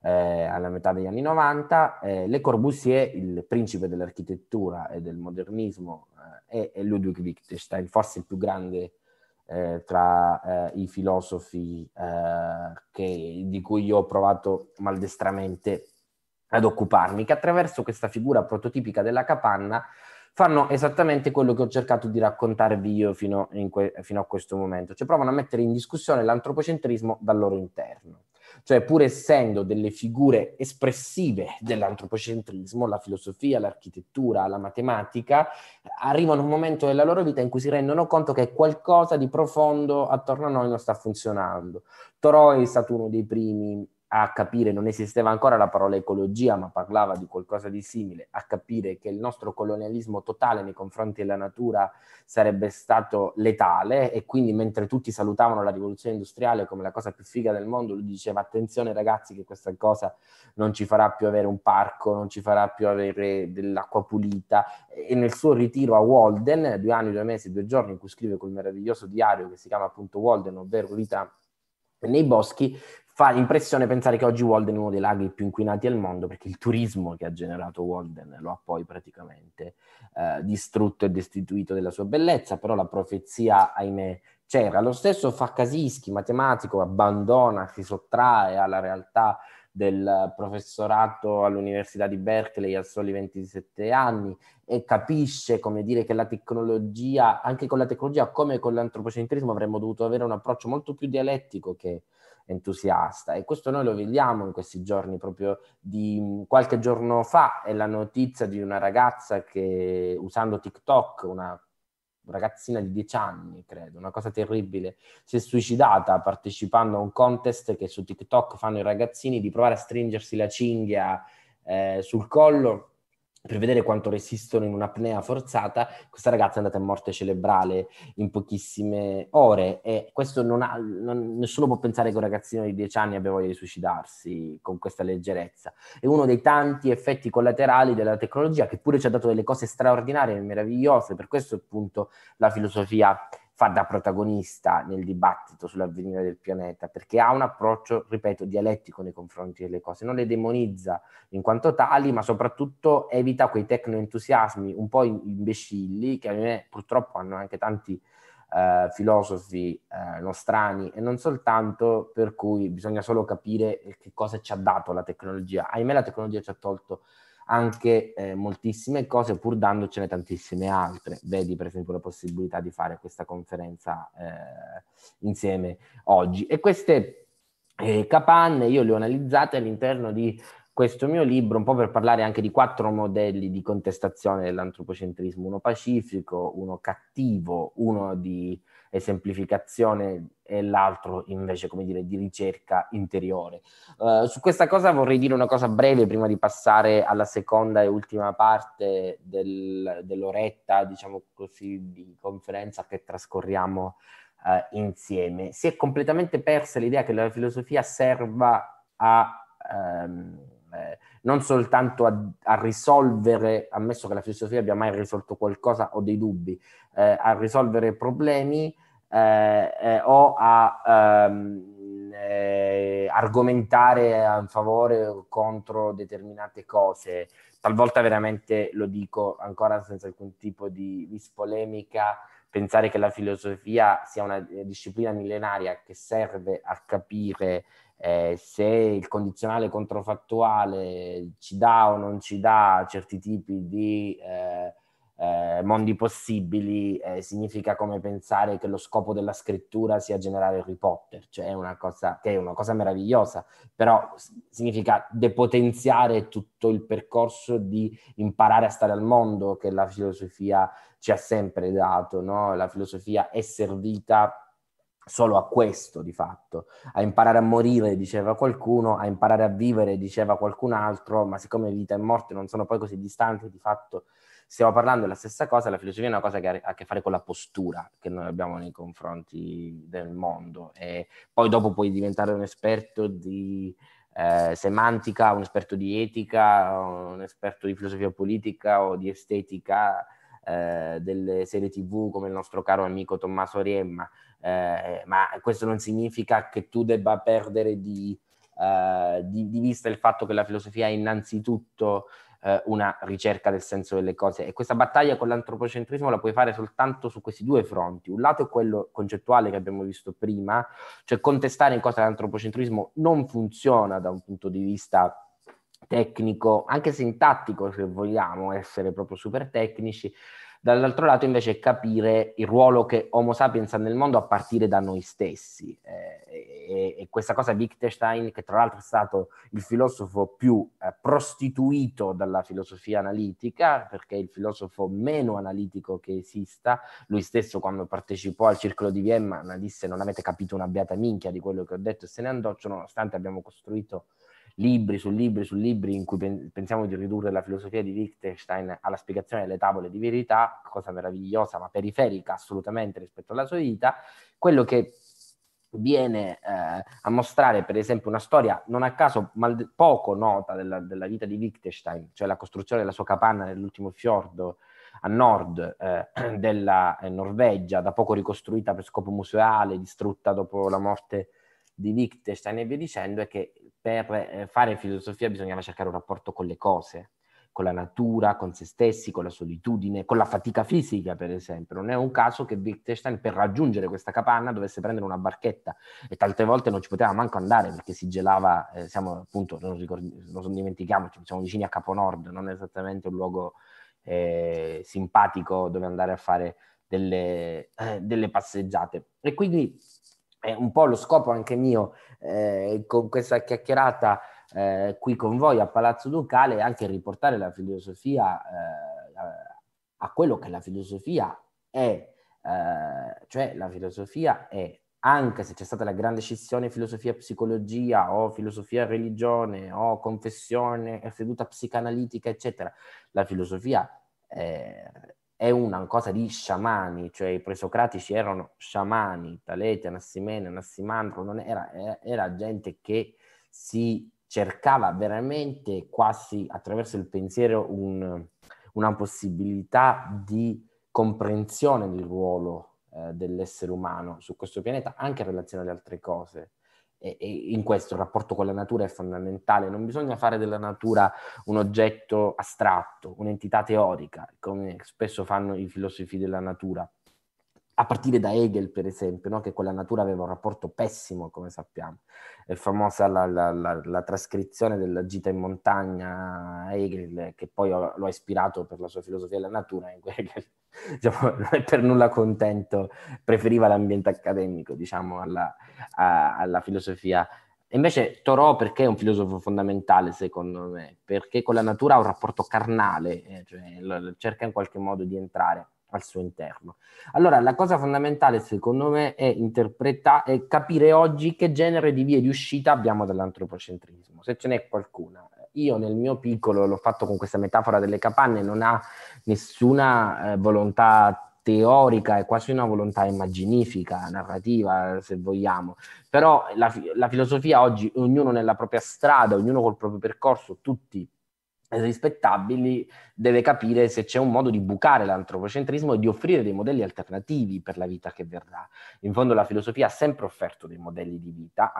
eh, alla metà degli anni 90, eh, Le Corbusier, il principe dell'architettura e del modernismo, eh, e, Ludwig Wittgenstein, forse il più grande eh, tra eh, i filosofi eh, che, di cui io ho provato maldestramente ad occuparmi, che attraverso questa figura prototipica della capanna fanno esattamente quello che ho cercato di raccontarvi io fino, que- fino a questo momento, cioè provano a mettere in discussione l'antropocentrismo dal loro interno. Cioè, pur essendo delle figure espressive dell'antropocentrismo, la filosofia, l'architettura, la matematica, arrivano un momento della loro vita in cui si rendono conto che qualcosa di profondo attorno a noi non sta funzionando. Thoreau è stato uno dei primi a capire, non esisteva ancora la parola ecologia, ma parlava di qualcosa di simile, a capire che il nostro colonialismo totale nei confronti della natura sarebbe stato letale e quindi mentre tutti salutavano la rivoluzione industriale come la cosa più figa del mondo, lui diceva attenzione ragazzi che questa cosa non ci farà più avere un parco, non ci farà più avere dell'acqua pulita e nel suo ritiro a Walden, due anni, due mesi, due giorni in cui scrive quel meraviglioso diario che si chiama appunto Walden, ovvero Vita nei boschi, fa l'impressione pensare che oggi Walden è uno dei laghi più inquinati al mondo perché il turismo che ha generato Walden lo ha poi praticamente eh, distrutto e destituito della sua bellezza, però la profezia, ahimè, c'era. Lo stesso fa Casischi, matematico, abbandona, si sottrae alla realtà del professorato all'Università di Berkeley a soli 27 anni e capisce come dire che la tecnologia, anche con la tecnologia come con l'antropocentrismo avremmo dovuto avere un approccio molto più dialettico che entusiasta e questo noi lo vediamo in questi giorni, proprio di qualche giorno fa è la notizia di una ragazza che usando TikTok, una ragazzina di 10 anni, credo, una cosa terribile, si è suicidata partecipando a un contest che su TikTok fanno i ragazzini di provare a stringersi la cinghia eh, sul collo per vedere quanto resistono in un'apnea forzata, questa ragazza è andata a morte cerebrale in pochissime ore e questo non ha, non, nessuno può pensare che un ragazzino di 10 anni abbia voglia di suicidarsi con questa leggerezza. È uno dei tanti effetti collaterali della tecnologia che pure ci ha dato delle cose straordinarie e meravigliose, per questo appunto la filosofia fa da protagonista nel dibattito sull'avvenire del pianeta, perché ha un approccio, ripeto, dialettico nei confronti delle cose, non le demonizza in quanto tali, ma soprattutto evita quei tecnoentusiasmi un po' imbecilli che a me purtroppo hanno anche tanti eh, filosofi eh, nostrani e non soltanto, per cui bisogna solo capire che cosa ci ha dato la tecnologia. Ahimè la tecnologia ci ha tolto anche eh, moltissime cose pur dandocene tantissime altre. Vedi per esempio la possibilità di fare questa conferenza eh, insieme oggi. E queste eh, capanne io le ho analizzate all'interno di questo mio libro, un po' per parlare anche di quattro modelli di contestazione dell'antropocentrismo, uno pacifico, uno cattivo, uno di esemplificazione e l'altro invece, come dire, di ricerca interiore. Uh, su questa cosa vorrei dire una cosa breve prima di passare alla seconda e ultima parte del, dell'oretta, diciamo così, di conferenza che trascorriamo uh, insieme. Si è completamente persa l'idea che la filosofia serva a... Um, eh, non soltanto a, a, risolvere, ammesso che la filosofia abbia mai risolto qualcosa, o dei dubbi, eh, a risolvere problemi eh, eh, o a ehm, eh, argomentare a favore o contro determinate cose. Talvolta veramente lo dico ancora senza alcun tipo di vis pensare che la filosofia sia una eh, disciplina millenaria che serve a capire eh, se il condizionale controfattuale ci dà o non ci dà certi tipi di eh, eh, mondi possibili, eh, significa come pensare che lo scopo della scrittura sia generare Harry Potter, cioè una cosa che è una cosa meravigliosa, però significa depotenziare tutto il percorso di imparare a stare al mondo che la filosofia ci ha sempre dato, no? la filosofia è servita solo a questo di fatto, a imparare a morire, diceva qualcuno, a imparare a vivere, diceva qualcun altro, ma siccome vita e morte non sono poi così distanti, di fatto stiamo parlando della stessa cosa, la filosofia è una cosa che ha a che fare con la postura che noi abbiamo nei confronti del mondo e poi dopo puoi diventare un esperto di eh, semantica, un esperto di etica, un esperto di filosofia politica o di estetica, eh, delle serie tv come il nostro caro amico Tommaso Riemma, eh, ma questo non significa che tu debba perdere di, eh, di, di vista il fatto che la filosofia è innanzitutto eh, una ricerca del senso delle cose. E questa battaglia con l'antropocentrismo la puoi fare soltanto su questi due fronti. Un lato è quello concettuale che abbiamo visto prima, cioè contestare in cosa l'antropocentrismo non funziona da un punto di vista tecnico, anche sintattico se vogliamo essere proprio super tecnici, dall'altro lato invece capire il ruolo che Homo sapiens ha nel mondo a partire da noi stessi. Eh, e, e, questa cosa Wittgenstein, che tra l'altro è stato il filosofo più eh, prostituito dalla filosofia analitica, perché è il filosofo meno analitico che esista, lui stesso quando partecipò al Circolo di Vienna disse non avete capito una beata minchia di quello che ho detto e se ne andò, cioè, nonostante abbiamo costruito libri su libri su libri in cui pen- pensiamo di ridurre la filosofia di Wittgenstein alla spiegazione delle tavole di verità, cosa meravigliosa ma periferica assolutamente rispetto alla sua vita, quello che viene eh, a mostrare per esempio una storia non a caso mal- poco nota della, della, vita di Wittgenstein, cioè la costruzione della sua capanna nell'ultimo fiordo a nord eh, della eh, Norvegia, da poco ricostruita per scopo museale, distrutta dopo la morte di Wittgenstein e via dicendo, è che per eh, fare filosofia bisognava cercare un rapporto con le cose, con la natura, con se stessi, con la solitudine, con la fatica fisica, per esempio. Non è un caso che Wittgenstein per raggiungere questa capanna dovesse prendere una barchetta e tante volte non ci poteva manco andare perché si gelava, eh, siamo appunto, non, ricordi, non dimentichiamoci, siamo vicini a Capo Nord, non è esattamente un luogo eh, simpatico dove andare a fare delle, eh, delle passeggiate. E quindi è un po' lo scopo anche mio eh, con questa chiacchierata eh, qui con voi a Palazzo Ducale è anche riportare la filosofia eh, a quello che la filosofia è, eh, cioè la filosofia è anche se c'è stata la grande scissione filosofia-psicologia o filosofia-religione o confessione, seduta psicanalitica, eccetera, la filosofia eh, è una cosa di sciamani, cioè i presocratici erano sciamani, Talete, Nassimene, Nassimandro, non era, era, gente che si cercava veramente quasi attraverso il pensiero un, una possibilità di comprensione del ruolo eh, dell'essere umano su questo pianeta, anche in relazione alle altre cose. E, e in questo il rapporto con la natura è fondamentale, non bisogna fare della natura un oggetto astratto, un'entità teorica, come spesso fanno i filosofi della natura, a partire da Hegel, per esempio, no? che con la natura aveva un rapporto pessimo, come sappiamo. È famosa la, la, la, la trascrizione della gita in montagna a Hegel, che poi lo ha ispirato per la sua filosofia della natura, in cui Hegel diciamo, non è per nulla contento, preferiva l'ambiente accademico diciamo, alla, a, alla filosofia. Invece Torò perché è un filosofo fondamentale secondo me? Perché con la natura ha un rapporto carnale, eh, cioè, cerca in qualche modo di entrare al suo interno. Allora, la cosa fondamentale secondo me è interpretare e capire oggi che genere di vie di uscita abbiamo dall'antropocentrismo, se ce n'è qualcuna io nel mio piccolo, l'ho fatto con questa metafora delle capanne, non ha nessuna eh, volontà teorica, è quasi una volontà immaginifica, narrativa, se vogliamo. Però la, la filosofia oggi, ognuno nella propria strada, ognuno col proprio percorso, tutti rispettabili deve capire se c'è un modo di bucare l'antropocentrismo e di offrire dei modelli alternativi per la vita che verrà. In fondo la filosofia ha sempre offerto dei modelli di vita,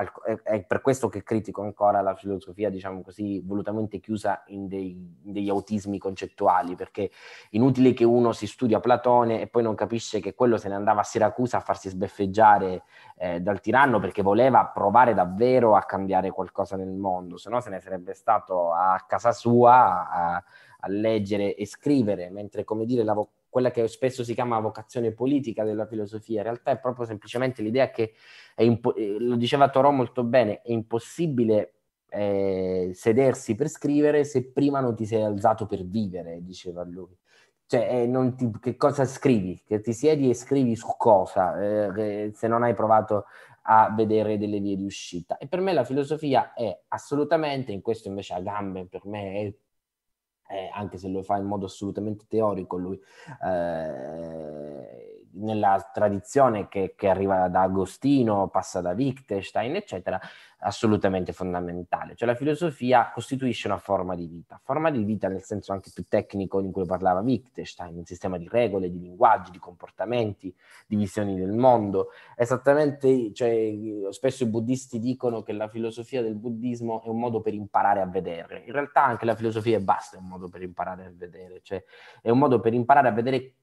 è per questo che critico ancora la filosofia, diciamo così, volutamente chiusa in, dei, in degli autismi concettuali, perché è inutile che uno si studia Platone e poi non capisce che quello se ne andava a Siracusa a farsi sbeffeggiare eh, dal tiranno perché voleva provare davvero a cambiare qualcosa nel mondo, se no se ne sarebbe stato a casa sua a, a leggere e scrivere, mentre come dire la vocazione quella che spesso si chiama vocazione politica della filosofia, in realtà è proprio semplicemente l'idea che, impo- eh, lo diceva Torò molto bene, è impossibile eh, sedersi per scrivere se prima non ti sei alzato per vivere, diceva lui. Cioè, eh, ti, che cosa scrivi? Che ti siedi e scrivi su cosa, eh, se non hai provato a vedere delle vie di uscita. E per me la filosofia è assolutamente, in questo invece a gambe per me è eh, anche se lo fa in modo assolutamente teorico lui, eh, nella tradizione che, che, arriva da Agostino, passa da Wittgenstein, eccetera, assolutamente fondamentale. Cioè la filosofia costituisce una forma di vita, forma di vita nel senso anche più tecnico di cui parlava Wittgenstein, un sistema di regole, di linguaggi, di comportamenti, di visioni del mondo. Esattamente, cioè, spesso i buddisti dicono che la filosofia del buddismo è un modo per imparare a vedere. In realtà anche la filosofia è basta è un modo per imparare a vedere, cioè è un modo per imparare a vedere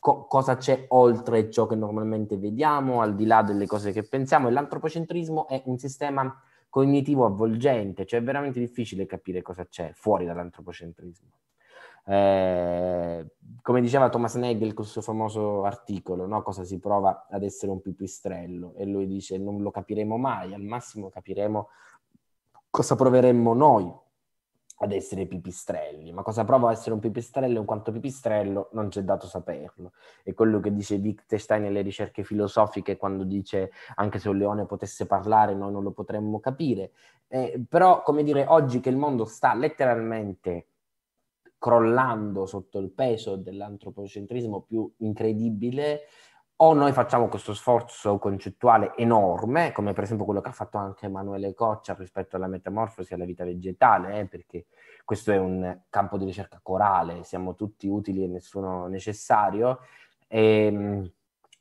co- cosa c'è oltre ciò che normalmente vediamo, al di là delle cose che pensiamo. E l'antropocentrismo è un sistema cognitivo avvolgente, cioè è veramente difficile capire cosa c'è fuori dall'antropocentrismo. Eh, come diceva Thomas Nagel con il suo famoso articolo, no? cosa si prova ad essere un pipistrello, e lui dice non lo capiremo mai, al massimo capiremo cosa proveremmo noi ad essere pipistrelli, ma cosa provo a essere un pipistrello in quanto pipistrello non c'è dato saperlo. È quello che dice Wittgenstein nelle ricerche filosofiche quando dice anche se un leone potesse parlare noi non lo potremmo capire. Eh, però, come dire, oggi che il mondo sta letteralmente crollando sotto il peso dell'antropocentrismo più incredibile, o noi facciamo questo sforzo concettuale enorme, come per esempio quello che ha fatto anche Emanuele Coccia rispetto alla metamorfosi e alla vita vegetale, eh, perché questo è un campo di ricerca corale, siamo tutti utili e nessuno necessario. E, ehm,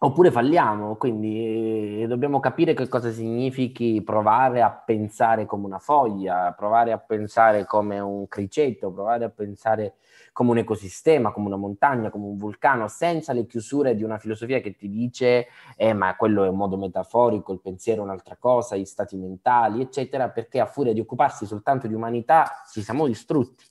Oppure falliamo, quindi eh, dobbiamo capire che cosa significhi provare a pensare come una foglia, provare a pensare come un criceto, provare a pensare come un ecosistema, come una montagna, come un vulcano, senza le chiusure di una filosofia che ti dice eh, ma quello è un modo metaforico, il pensiero è un'altra cosa, gli stati mentali, eccetera, perché a furia di occuparsi soltanto di umanità ci siamo distrutti.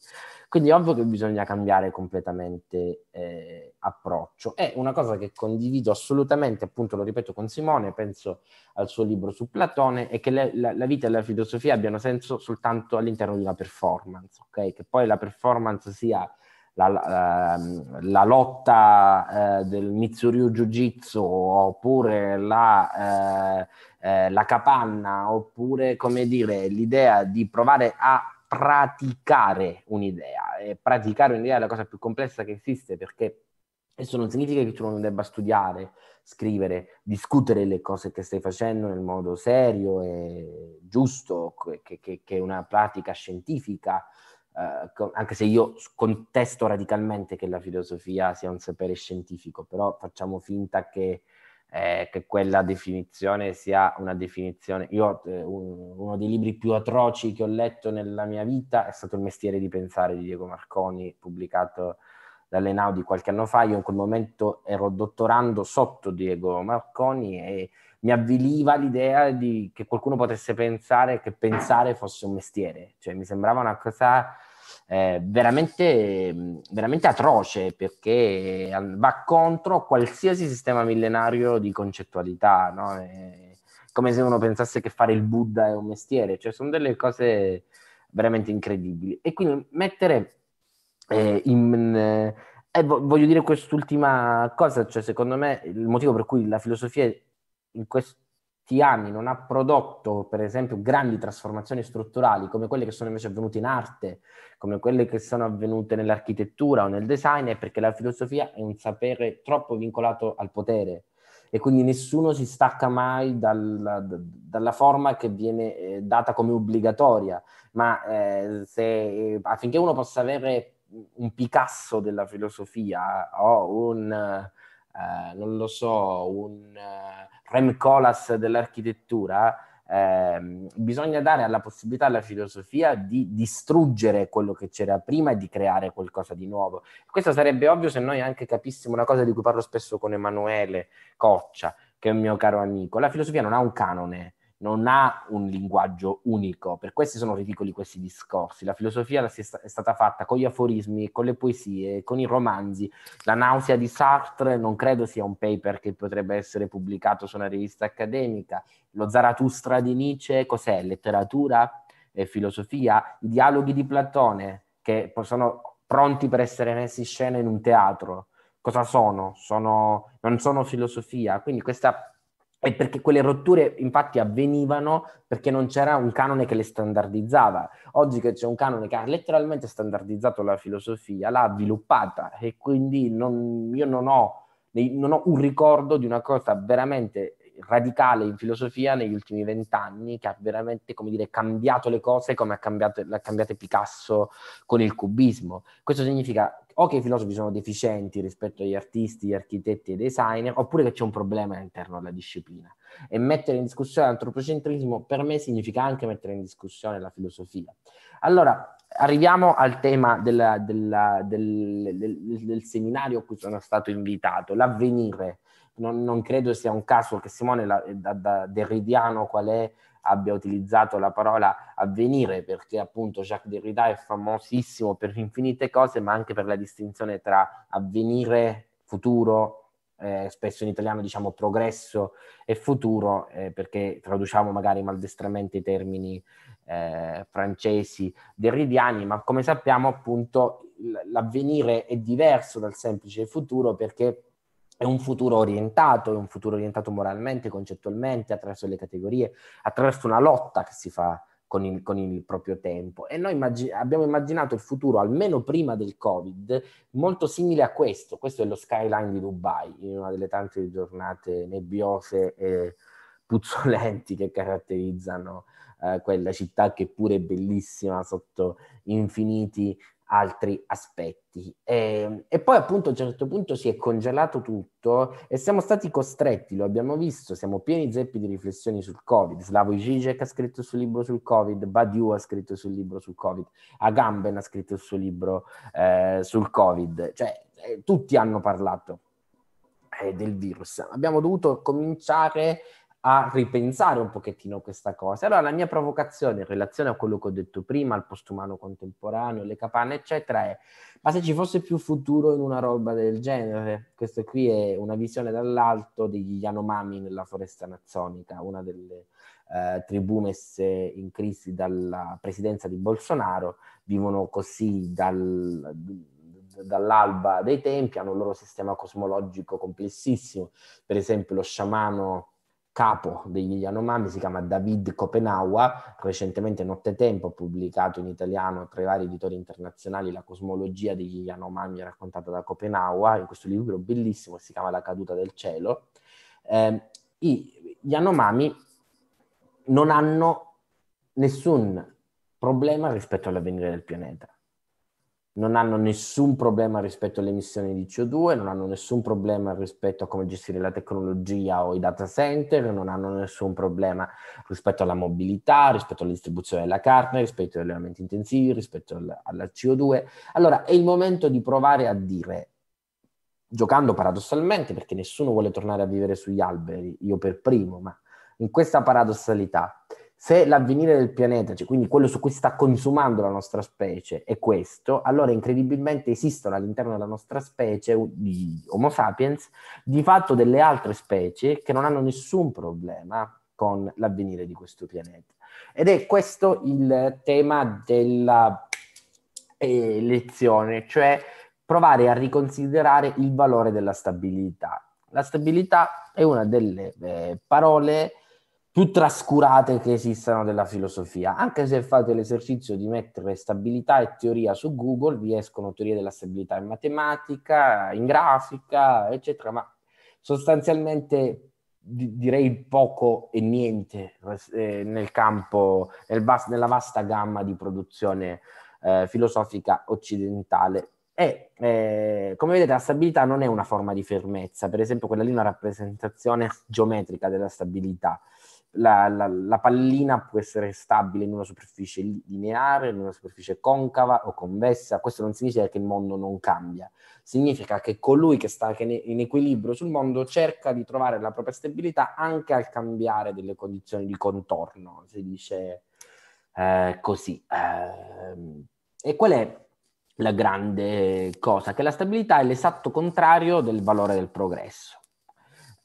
Quindi è ovvio che bisogna cambiare completamente eh, approccio. È una cosa che condivido assolutamente, appunto lo ripeto con Simone, penso al suo libro su Platone, è che le, la, la, vita e la filosofia abbiano senso soltanto all'interno di una performance, ok? Che poi la performance sia la, la, ehm, la lotta eh, del Mitsuryu Jiu-Jitsu oppure la, eh, eh, la capanna oppure, come dire, l'idea di provare a praticare un'idea. E praticare un'idea è la cosa più complessa che esiste perché questo non significa che tu non debba studiare, scrivere, discutere le cose che stai facendo nel modo serio e giusto, che, che, che è una pratica scientifica, eh, anche se io contesto radicalmente che la filosofia sia un sapere scientifico, però facciamo finta che eh, che quella definizione sia una definizione. Io, eh, uno dei libri più atroci che ho letto nella mia vita è stato Il mestiere di pensare di Diego Marconi, pubblicato dall'Enaudi qualche anno fa. Io in quel momento ero dottorando sotto Diego Marconi e mi avviliva l'idea di, che qualcuno potesse pensare che pensare fosse un mestiere. Cioè mi sembrava una cosa eh, veramente, veramente atroce perché va contro qualsiasi sistema millenario di concettualità, no? È come se uno pensasse che fare il Buddha è un mestiere, cioè sono delle cose veramente incredibili. E quindi mettere eh, in... Eh, voglio dire quest'ultima cosa, cioè secondo me il motivo per cui la filosofia in questo Tiami non ha prodotto, per esempio, grandi trasformazioni strutturali come quelle che sono invece avvenute in arte, come quelle che sono avvenute nell'architettura o nel design, è perché la filosofia è un sapere troppo vincolato al potere e quindi nessuno si stacca mai dalla, dalla forma che viene eh, data come obbligatoria, ma eh, se, eh, affinché uno possa avere un Picasso della filosofia o un, eh, non lo so, un... Eh, Rem Colas dell'architettura, eh, bisogna dare alla possibilità alla filosofia di distruggere quello che c'era prima e di creare qualcosa di nuovo. Questo sarebbe ovvio se noi anche capissimo una cosa di cui parlo spesso con Emanuele Coccia, che è un mio caro amico. La filosofia non ha un canone, non ha un linguaggio unico, per questi sono ridicoli questi discorsi. La filosofia è stata fatta con gli aforismi, con le poesie, con i romanzi. La nausea di Sartre non credo sia un paper che potrebbe essere pubblicato su una rivista accademica. Lo Zarathustra di Nietzsche, cos'è? Letteratura? E filosofia? I dialoghi di Platone, che sono pronti per essere messi in scena in un teatro. Cosa sono? sono non sono filosofia. Quindi questa e perché quelle rotture infatti avvenivano perché non c'era un canone che le standardizzava. Oggi che c'è un canone che ha letteralmente standardizzato la filosofia, l'ha sviluppata e quindi non, io non ho, non ho un ricordo di una cosa veramente radicale in filosofia negli ultimi vent'anni che ha veramente come dire, cambiato le cose come ha cambiato, l'ha cambiato Picasso con il cubismo. Questo significa o che i filosofi sono deficienti rispetto agli artisti, gli architetti e i designer, oppure che c'è un problema all'interno della disciplina. E mettere in discussione l'antropocentrismo per me significa anche mettere in discussione la filosofia. Allora, arriviamo al tema della, della, del, del, del, del seminario a cui sono stato invitato, l'avvenire non, non, credo sia un caso che Simone la, da, da Derridiano qual è abbia utilizzato la parola avvenire, perché appunto Jacques Derrida è famosissimo per infinite cose, ma anche per la distinzione tra avvenire, futuro, eh, spesso in italiano diciamo progresso e futuro, eh, perché traduciamo magari maldestramente i termini eh, francesi derridiani, ma come sappiamo appunto l'avvenire è diverso dal semplice futuro perché è un futuro orientato, è un futuro orientato moralmente, concettualmente, attraverso le categorie, attraverso una lotta che si fa con il, con il proprio tempo. E noi immag- abbiamo immaginato il futuro, almeno prima del Covid, molto simile a questo. Questo è lo skyline di Dubai, in una delle tante giornate nebbiose e puzzolenti che caratterizzano eh, quella città che pure è bellissima sotto infiniti altri aspetti. E, e, poi appunto a un certo punto si è congelato tutto e siamo stati costretti, lo abbiamo visto, siamo pieni zeppi di riflessioni sul Covid. Slavoj Žižek ha scritto il suo libro sul Covid, Badiou ha scritto il suo libro sul Covid, Agamben ha scritto il suo libro eh, sul Covid, cioè eh, tutti hanno parlato eh, del virus. Abbiamo dovuto cominciare a ripensare un pochettino questa cosa. Allora la mia provocazione in relazione a quello che ho detto prima, al postumano contemporaneo, le capanne, eccetera, è ma se ci fosse più futuro in una roba del genere? Questa qui è una visione dall'alto degli Yanomami nella foresta nazionica, una delle eh, tribù messe in crisi dalla presidenza di Bolsonaro, vivono così dal dall'alba dei tempi, hanno un loro sistema cosmologico complessissimo, per esempio lo sciamano capo degli Yanomami si chiama David Copenaua, recentemente Nottetempo ha pubblicato in italiano tra i vari editori internazionali la cosmologia degli Yanomami raccontata da Copenaua, in questo libro bellissimo si chiama La caduta del cielo. Eh, I Yanomami non hanno nessun problema rispetto all'avvenire del pianeta non hanno nessun problema rispetto alle emissioni di CO2, non hanno nessun problema rispetto a come gestire la tecnologia o i data center, non hanno nessun problema rispetto alla mobilità, rispetto alla distribuzione della carne, rispetto agli allevamenti intensivi, rispetto al, alla CO2. Allora è il momento di provare a dire, giocando paradossalmente, perché nessuno vuole tornare a vivere sugli alberi, io per primo, ma in questa paradossalità, se l'avvenire del pianeta, cioè quindi quello su cui sta consumando la nostra specie, è questo, allora incredibilmente esistono all'interno della nostra specie, di Homo sapiens, di fatto delle altre specie che non hanno nessun problema con l'avvenire di questo pianeta. Ed è questo il tema della eh, lezione, cioè provare a riconsiderare il valore della stabilità. La stabilità è una delle eh, parole più trascurate che esistano della filosofia. Anche se fate l'esercizio di mettere stabilità e teoria su Google, vi escono teorie della stabilità in matematica, in grafica, eccetera, ma sostanzialmente direi poco e niente eh, nel campo, nel vas- nella vasta gamma di produzione eh, filosofica occidentale. E eh, come vedete la stabilità non è una forma di fermezza, per esempio quella lì è una rappresentazione geometrica della stabilità la, la, la, pallina può essere stabile in una superficie lineare, in una superficie concava o convessa. Questo non significa che il mondo non cambia, significa che colui che sta in equilibrio sul mondo cerca di trovare la propria stabilità anche al cambiare delle condizioni di contorno, si dice eh, così. Eh, e qual è la grande cosa? Che la stabilità è l'esatto contrario del valore del progresso.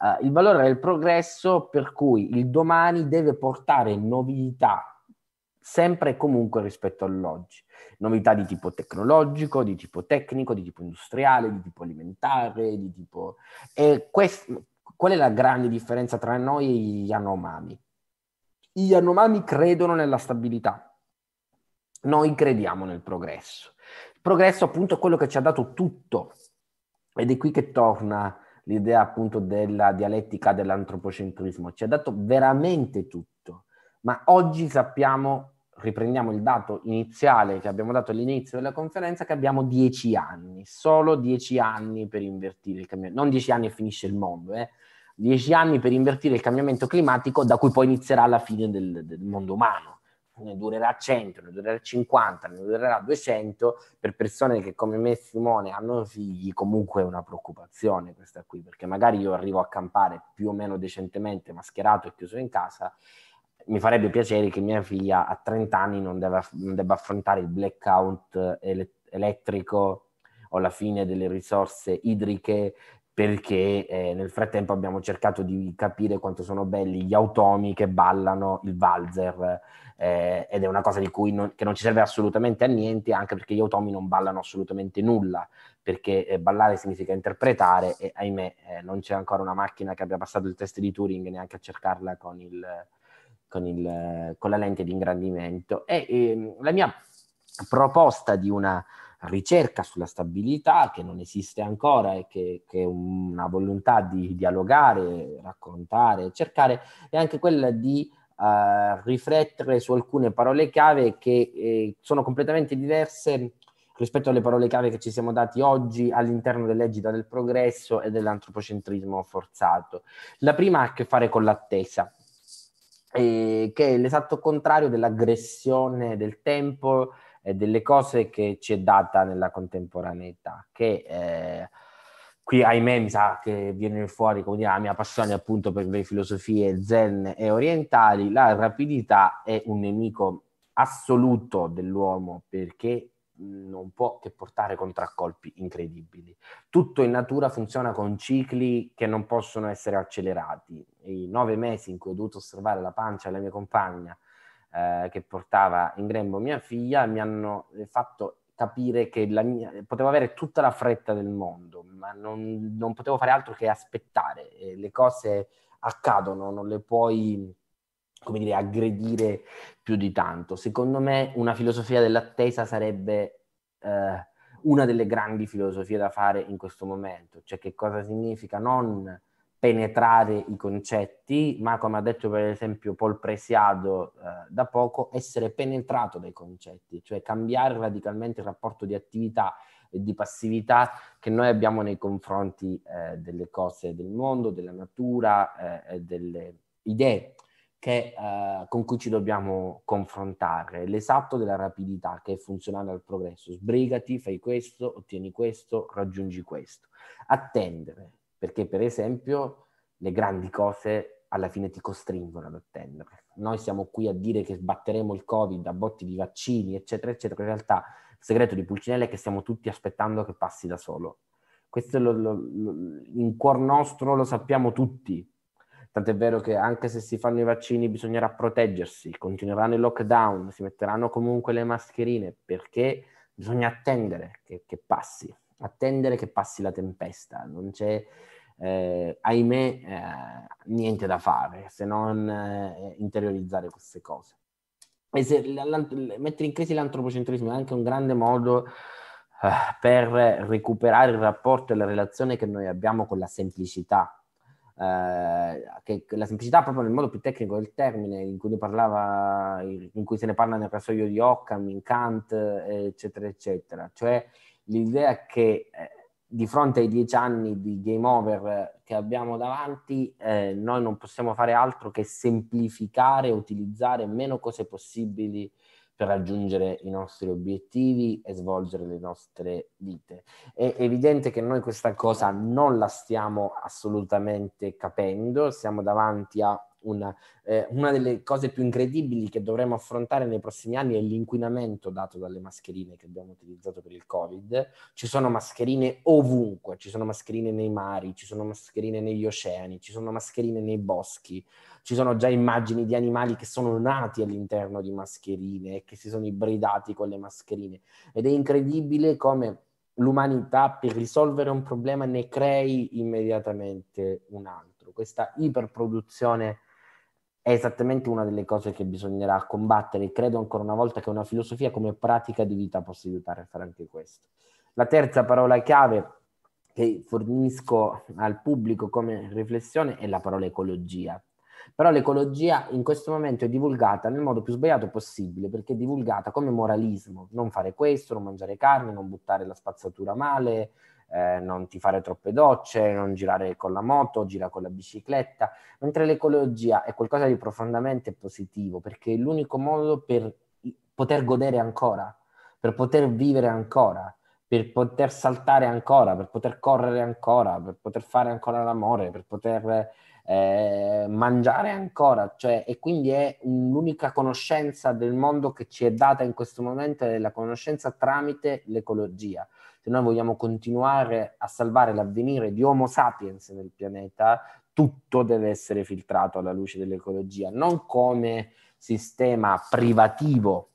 Eh, il valore del progresso per cui il domani deve portare novità sempre e comunque rispetto all'oggi. Novità di tipo tecnologico, di tipo tecnico, di tipo industriale, di tipo alimentare, di tipo... E quest... qual è la grande differenza tra noi e gli anomami? Gli anomami credono nella stabilità, noi crediamo nel progresso. Il progresso appunto è quello che ci ha dato tutto ed è qui che torna l'idea appunto della dialettica dell'antropocentrismo, ci ha dato veramente tutto, ma oggi sappiamo, riprendiamo il dato iniziale che abbiamo dato all'inizio della conferenza, che abbiamo dieci anni, solo dieci anni per invertire il cambiamento, non dieci anni e finisce il mondo, eh? dieci anni per invertire il cambiamento climatico da cui poi inizierà la fine del, del mondo umano ne durerà 100, ne durerà 50, ne durerà 200, per persone che come me e Simone hanno figli, comunque è una preoccupazione questa qui, perché magari io arrivo a campare più o meno decentemente, mascherato e chiuso in casa, mi farebbe piacere che mia figlia a 30 anni non debba, non debba affrontare il blackout ele- elettrico o la fine delle risorse idriche perché eh, nel frattempo abbiamo cercato di capire quanto sono belli gli automi che ballano il valzer eh, ed è una cosa di cui non, non, ci serve assolutamente a niente, anche perché gli automi non ballano assolutamente nulla, perché eh, ballare significa interpretare e ahimè eh, non c'è ancora una macchina che abbia passato il test di Turing neanche a cercarla con, il, con, il, con la lente di ingrandimento. E, e, ehm, la mia proposta di una ricerca sulla stabilità che non esiste ancora e che, che è una volontà di dialogare, raccontare, cercare, è anche quella di riflettere su alcune parole chiave che eh, sono completamente diverse rispetto alle parole chiave che ci siamo dati oggi all'interno dell'egida del progresso e dell'antropocentrismo forzato. La prima ha a che fare con l'attesa, eh, che è l'esatto contrario dell'aggressione del tempo e delle cose che ci è data nella contemporaneità, che eh, qui ahimè mi sa che viene fuori come dire, la mia passione appunto per le filosofie zen e orientali, la rapidità è un nemico assoluto dell'uomo perché non può che portare contraccolpi incredibili. Tutto in natura funziona con cicli che non possono essere accelerati. I nove mesi in cui ho dovuto osservare la pancia della mia compagna eh, che portava in grembo mia figlia mi hanno fatto capire che la mia, potevo avere tutta la fretta del mondo, ma non, non potevo fare altro che aspettare. Eh, le cose accadono, non le puoi, come dire, aggredire più di tanto. Secondo me una filosofia dell'attesa sarebbe eh, una delle grandi filosofie da fare in questo momento, cioè che cosa significa non penetrare i concetti, ma come ha detto per esempio Paul Presiado eh, da poco, essere penetrato dai concetti, cioè cambiare radicalmente il rapporto di attività e di passività che noi abbiamo nei confronti eh, delle cose del mondo, della natura eh, delle idee che, eh, con cui ci dobbiamo confrontare. L'esatto della rapidità che è funzionale al progresso. Sbrigati, fai questo, ottieni questo, raggiungi questo. Attendere, perché per esempio le grandi cose alla fine ti costringono ad attendere. Noi siamo qui a dire che sbatteremo il Covid a botti di vaccini, eccetera, eccetera. In realtà il segreto di Pulcinella è che stiamo tutti aspettando che passi da solo. Questo lo, lo, lo, in cuor nostro lo sappiamo tutti. Tant'è vero che anche se si fanno i vaccini bisognerà proteggersi, continueranno i lockdown, si metteranno comunque le mascherine perché bisogna attendere che, che passi, attendere che passi la tempesta. Non c'è, eh, ahimè, eh, niente da fare se non eh, interiorizzare queste cose. E se, mettere in crisi l'antropocentrismo è anche un grande modo eh, per recuperare il rapporto e la relazione che noi abbiamo con la semplicità. Eh, che la semplicità proprio nel modo più tecnico del termine in cui, parlava, in cui se ne parla nel rasoio di Occam, in Kant, eh, eccetera, eccetera. Cioè l'idea che di fronte ai dieci anni di game over che abbiamo davanti, eh, noi non possiamo fare altro che semplificare, utilizzare meno cose possibili per raggiungere i nostri obiettivi e svolgere le nostre vite. È evidente che noi questa cosa non la stiamo assolutamente capendo, siamo davanti a una, eh, una, delle cose più incredibili che dovremo affrontare nei prossimi anni è l'inquinamento dato dalle mascherine che abbiamo utilizzato per il Covid. Ci sono mascherine ovunque, ci sono mascherine nei mari, ci sono mascherine negli oceani, ci sono mascherine nei boschi, ci sono già immagini di animali che sono nati all'interno di mascherine e che si sono ibridati con le mascherine. Ed è incredibile come l'umanità per risolvere un problema ne crei immediatamente un altro. Questa iperproduzione è esattamente una delle cose che bisognerà combattere. Credo ancora una volta che una filosofia come pratica di vita possa aiutare a fare anche questo. La terza parola chiave che fornisco al pubblico come riflessione è la parola ecologia. Però l'ecologia in questo momento è divulgata nel modo più sbagliato possibile, perché è divulgata come moralismo, non fare questo, non mangiare carne, non buttare la spazzatura male, eh, non ti fare troppe docce, non girare con la moto, gira con la bicicletta, mentre l'ecologia è qualcosa di profondamente positivo perché è l'unico modo per poter godere ancora, per poter vivere ancora, per poter saltare ancora, per poter correre ancora, per poter fare ancora l'amore, per poter eh, mangiare ancora, cioè, e quindi è l'unica conoscenza del mondo che ci è data in questo momento, è la conoscenza tramite l'ecologia se noi vogliamo continuare a salvare l'avvenire di Homo sapiens nel pianeta, tutto deve essere filtrato alla luce dell'ecologia, non come sistema privativo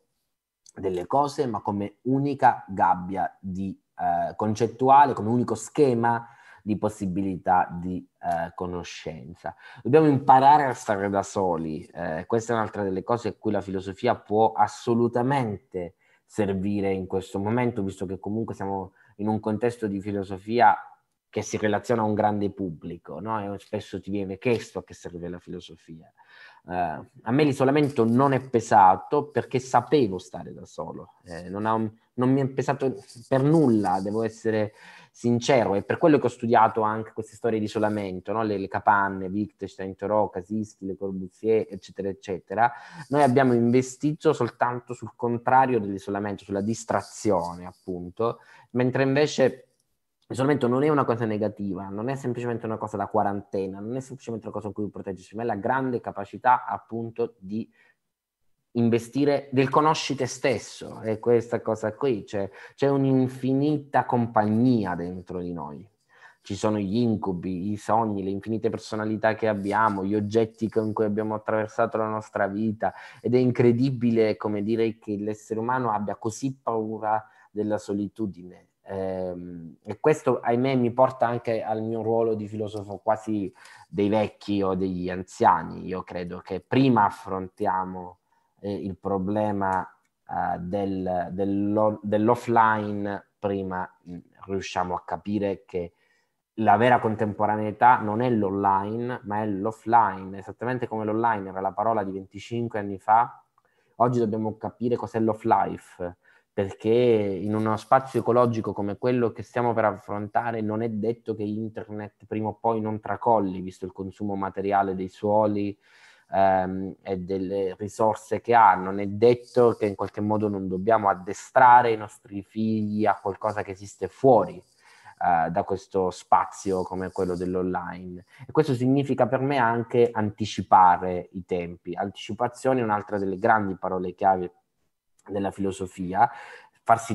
delle cose, ma come unica gabbia di, eh, concettuale, come unico schema di possibilità di eh, conoscenza. Dobbiamo imparare a stare da soli, eh, questa è un'altra delle cose a cui la filosofia può assolutamente servire in questo momento, visto che comunque siamo in un contesto di filosofia che si relaziona a un grande pubblico, no? E spesso ti viene chiesto a che serve la filosofia. Uh, a me l'isolamento non è pesato perché sapevo stare da solo, eh, non, ha, non, mi è pesato per nulla, devo essere sincero, e per quello che ho studiato anche queste storie di isolamento, no? le, le, capanne, Wittgenstein, Thoreau, Casischi, Le Corbusier, eccetera, eccetera, noi abbiamo investito soltanto sul contrario dell'isolamento, sulla distrazione appunto, mentre invece il isolamento non è una cosa negativa, non è semplicemente una cosa da quarantena, non è semplicemente una cosa con cui proteggersi, ma è la grande capacità appunto di investire del conosci te stesso e questa cosa qui c'è, cioè, c'è un'infinita compagnia dentro di noi ci sono gli incubi, i sogni, le infinite personalità che abbiamo, gli oggetti con cui abbiamo attraversato la nostra vita ed è incredibile come dire che l'essere umano abbia così paura della solitudine Ehm, e questo, ahimè, mi porta anche al mio ruolo di filosofo quasi dei vecchi o degli anziani. Io credo che prima affrontiamo eh, il problema eh, del, dell'o- dell'offline, prima mh, mm, riusciamo a capire che la vera contemporaneità non è l'online, ma è l'offline, esattamente come l'online era la parola di 25 anni fa. Oggi dobbiamo capire cos'è l'offline perché in uno spazio ecologico come quello che stiamo per affrontare non è detto che internet prima o poi non tracolli, visto il consumo materiale dei suoli ehm, e delle risorse che ha, non è detto che in qualche modo non dobbiamo addestrare i nostri figli a qualcosa che esiste fuori eh, da questo spazio come quello dell'online. E questo significa per me anche anticipare i tempi. Anticipazione è un'altra delle grandi parole chiave della filosofia,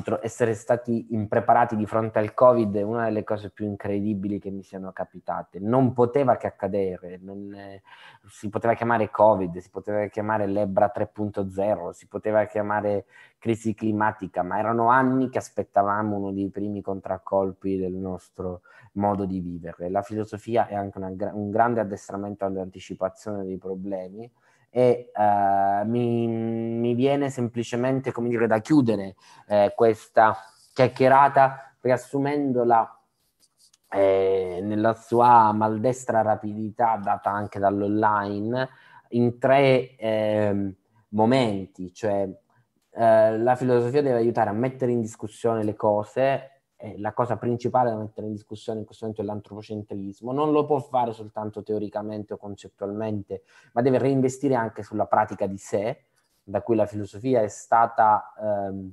Tro- essere stati impreparati di fronte al Covid è una delle cose più incredibili che mi siano capitate. Non poteva che accadere, non, eh, si poteva chiamare Covid, si poteva chiamare Lebra 3.0, si poteva chiamare crisi climatica, ma erano anni che aspettavamo uno dei primi contraccolpi del nostro modo di vivere. La filosofia è anche una, un grande addestramento all'anticipazione dei problemi e eh, mi, mi, viene semplicemente come dire, da chiudere eh, questa chiacchierata riassumendola eh, nella sua maldestra rapidità data anche dall'online in tre ehm, momenti, cioè eh, la filosofia deve aiutare a mettere in discussione le cose, eh, la cosa principale da mettere in discussione in questo momento è l'antropocentrismo, non lo può fare soltanto teoricamente o concettualmente, ma deve reinvestire anche sulla pratica di sé, da cui la filosofia è stata, ehm,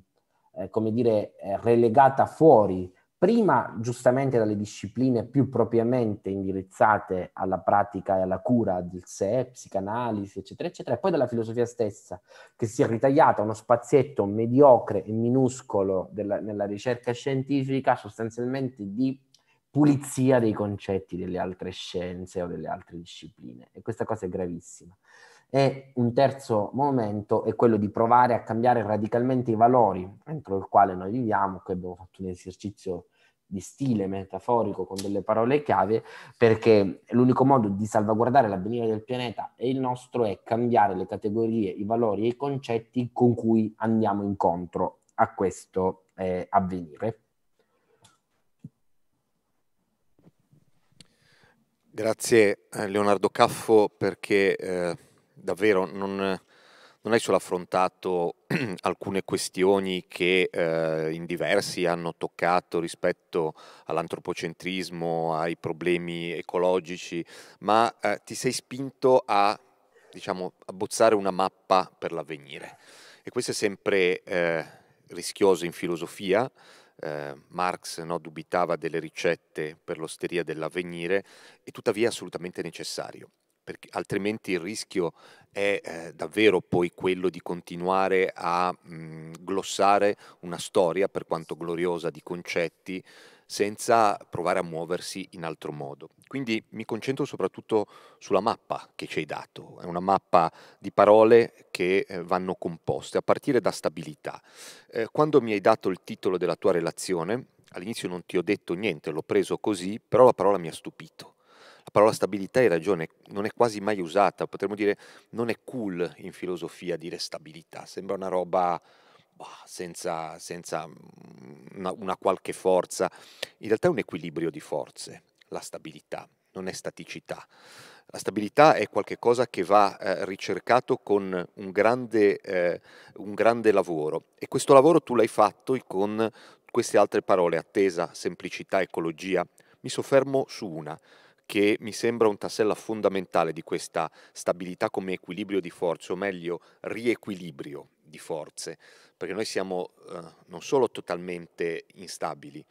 eh, come dire, eh, relegata fuori prima giustamente dalle discipline più propriamente indirizzate alla pratica e alla cura del sé, psicanalisi, eccetera, eccetera, e poi dalla filosofia stessa, che si è ritagliata uno spazietto mediocre e minuscolo della, nella ricerca scientifica sostanzialmente di pulizia dei concetti delle altre scienze o delle altre discipline. E questa cosa è gravissima. E un terzo momento è quello di provare a cambiare radicalmente i valori entro il quale noi viviamo. Qui abbiamo fatto un esercizio di stile metaforico con delle parole chiave, perché l'unico modo di salvaguardare l'avvenire del pianeta e il nostro è cambiare le categorie, i valori e i concetti con cui andiamo incontro a questo eh, avvenire. Grazie eh, Leonardo Caffo perché eh davvero non, non hai solo affrontato alcune questioni che eh, in diversi hanno toccato rispetto all'antropocentrismo, ai problemi ecologici, ma eh, ti sei spinto a diciamo, abbozzare una mappa per l'avvenire. E questo è sempre eh, rischioso in filosofia. Eh, Marx no, dubitava delle ricette per l'osteria dell'avvenire e tuttavia assolutamente necessario perché altrimenti il rischio è eh, davvero poi quello di continuare a mh, mhmm, glossare una storia, per quanto gloriosa, di concetti senza provare a muoversi in altro modo. Quindi mi concentro soprattutto sulla mappa che ci hai dato, è una mappa di parole che eh, vanno composte a partire da stabilità. Eh, quando mi hai dato il titolo della tua relazione, all'inizio non ti ho detto niente, l'ho preso così, però la parola mi ha stupito la parola stabilità hai ragione, non è quasi mai usata, potremmo dire non è cool in filosofia dire stabilità, sembra una roba bah, senza, senza mm, una, una qualche forza. In realtà è un equilibrio di forze, la stabilità, non è staticità. La stabilità è qualcosa che va eh, ricercato con un grande, eh, un grande, lavoro e questo lavoro tu l'hai fatto con queste altre parole, attesa, semplicità, ecologia. Mi soffermo su una, che mi sembra un tassello fondamentale di questa stabilità come equilibrio di forze, o meglio riequilibrio di forze, perché noi siamo eh, non solo totalmente instabili,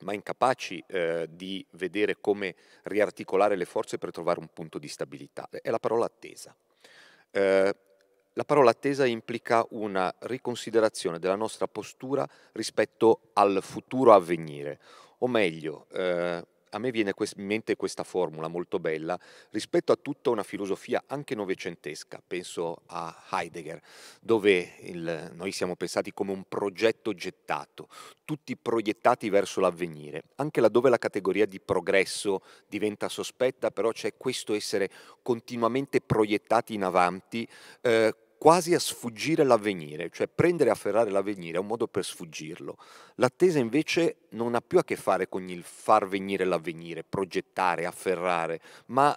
ma incapaci eh, di vedere come riarticolare le forze per trovare un punto di stabilità. È la parola attesa. Eh, la parola attesa implica una riconsiderazione della nostra postura rispetto al futuro avvenire, o meglio, eh, a me viene in mente questa formula molto bella rispetto a tutta una filosofia anche novecentesca, penso a Heidegger, dove il, noi siamo pensati come un progetto gettato, tutti proiettati verso l'avvenire, anche laddove la categoria di progresso diventa sospetta, però c'è questo essere continuamente proiettati in avanti eh, quasi a sfuggire l'avvenire, cioè prendere e afferrare l'avvenire è un modo per sfuggirlo. L'attesa invece non ha più a che fare con il far venire l'avvenire, progettare, afferrare, ma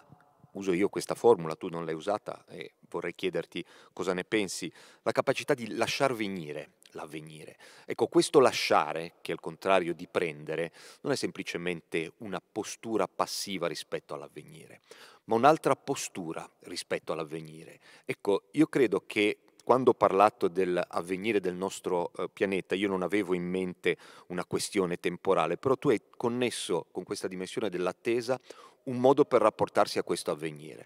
uso io questa formula, tu non l'hai usata e vorrei chiederti cosa ne pensi, la capacità di lasciar venire, l'avvenire. Ecco, questo lasciare, che al contrario di prendere, non è semplicemente una postura passiva rispetto all'avvenire, ma un'altra postura rispetto all'avvenire. Ecco, io credo che quando ho parlato dell'avvenire del nostro eh, pianeta, io non avevo in mente una questione temporale, però tu hai connesso con questa dimensione dell'attesa un modo per rapportarsi a questo avvenire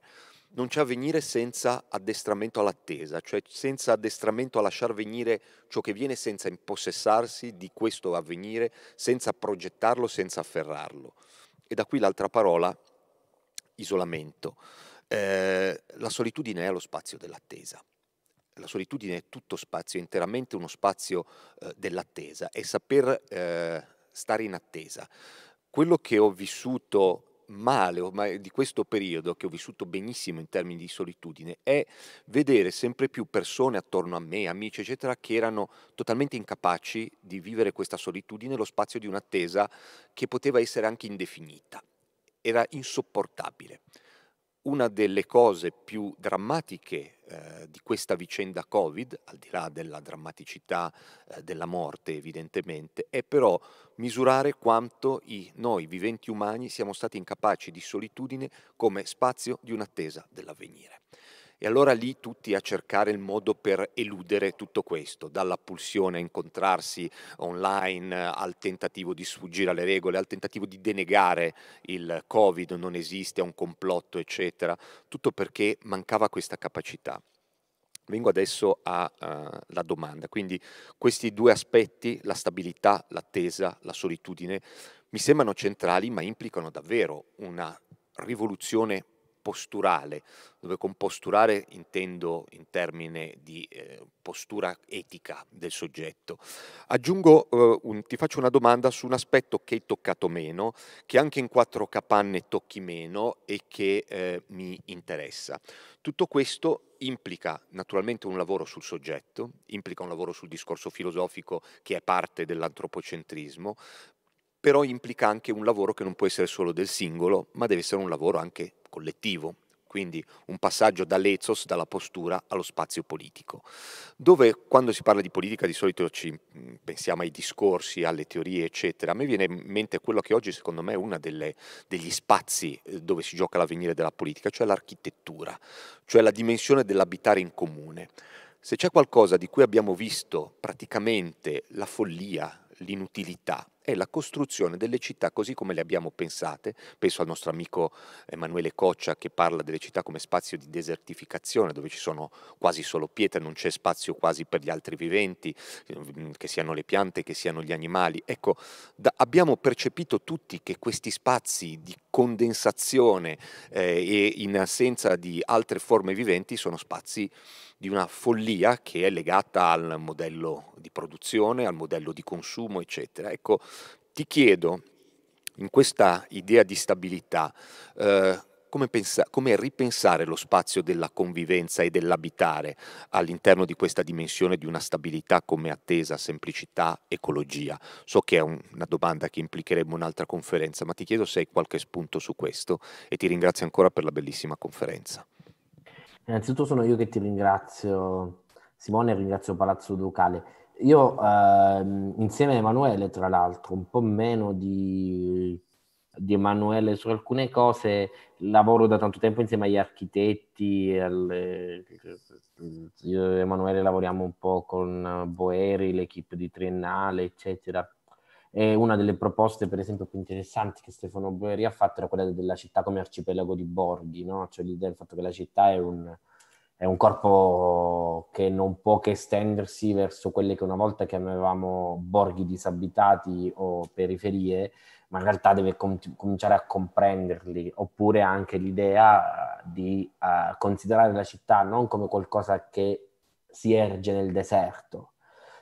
non c'è avvenire senza addestramento all'attesa, cioè senza addestramento a lasciar venire ciò che viene senza impossessarsi di questo avvenire, senza progettarlo, senza afferrarlo. E da qui l'altra parola, isolamento. Eh, la solitudine è lo spazio dell'attesa. La solitudine è tutto spazio, è interamente uno spazio eh, dell'attesa, è saper eh, stare in attesa. Quello che ho vissuto male ormai di questo periodo, che ho vissuto benissimo in termini di solitudine, è vedere sempre più persone attorno a me, amici, eccetera, che erano totalmente incapaci di vivere questa solitudine, lo spazio di un'attesa che poteva essere anche indefinita. Era insopportabile una delle cose più drammatiche eh, di questa vicenda Covid, al di là della drammaticità eh, della morte evidentemente, è però misurare quanto i, noi viventi umani siamo stati incapaci di solitudine come spazio di un'attesa dell'avvenire. E allora lì tutti a cercare il modo per eludere tutto questo, dalla pulsione a incontrarsi online al tentativo di sfuggire alle regole, al tentativo di denegare il Covid, non esiste, è un complotto, eccetera, tutto perché mancava questa capacità. Vengo adesso alla eh, uh, domanda, quindi questi due aspetti, la stabilità, l'attesa, la solitudine, mi sembrano centrali ma implicano davvero una rivoluzione posturale, dove con posturale intendo in termine di eh, postura etica del soggetto. Aggiungo, eh, un, ti faccio una domanda su un aspetto che hai toccato meno, che anche in quattro capanne tocchi meno e che eh, mi interessa. Tutto questo implica naturalmente un lavoro sul soggetto, implica un lavoro sul discorso filosofico che è parte dell'antropocentrismo, però implica anche un lavoro che non può essere solo del singolo, ma deve essere un lavoro anche collettivo, quindi un passaggio dall'ethos, dalla postura allo spazio politico, dove quando si parla di politica di solito ci mm, pensiamo ai discorsi, alle teorie, eccetera. A me viene in mente quello che oggi secondo me è uno degli spazi eh, dove si gioca l'avvenire della politica, cioè l'architettura, cioè la dimensione dell'abitare in comune. Se c'è qualcosa di cui abbiamo visto praticamente la follia, l'inutilità, è la costruzione delle città così come le abbiamo pensate. Penso al nostro amico Emanuele Coccia che parla delle città come spazio di desertificazione, dove ci sono quasi solo pietre, non c'è spazio quasi per gli altri viventi, ehm, che siano le piante, che siano gli animali. Ecco, da, abbiamo percepito tutti che questi spazi di condensazione eh, e in assenza di altre forme viventi sono spazi di una follia che è legata al modello di produzione, al modello di consumo, eccetera. Ecco, ti chiedo, in questa idea di stabilità, eh, come, pensa- come, ripensare lo spazio della convivenza e dell'abitare all'interno di questa dimensione di una stabilità come attesa, semplicità, ecologia? So che è un- una domanda che implicherebbe un'altra conferenza, ma ti chiedo se hai qualche spunto su questo e ti ringrazio ancora per la bellissima conferenza. Innanzitutto sono io che ti ringrazio, Simone, e ringrazio Palazzo Ducale. Io ehm, insieme a Emanuele, tra l'altro, un po' meno di, di, Emanuele su alcune cose, lavoro da tanto tempo insieme agli architetti, alle... io e Emanuele lavoriamo un po' con Boeri, l'equipe di Triennale, eccetera. E una delle proposte, per esempio, più interessanti che Stefano Boeri ha fatto era quella della città come arcipelago di borghi, no? cioè l'idea del fatto che la città è un, è un, corpo che non può che estendersi verso quelle che una volta chiamavamo borghi disabitati o periferie, ma in realtà deve com- cominciare a comprenderli, oppure anche l'idea di uh, considerare la città non come qualcosa che si erge nel deserto,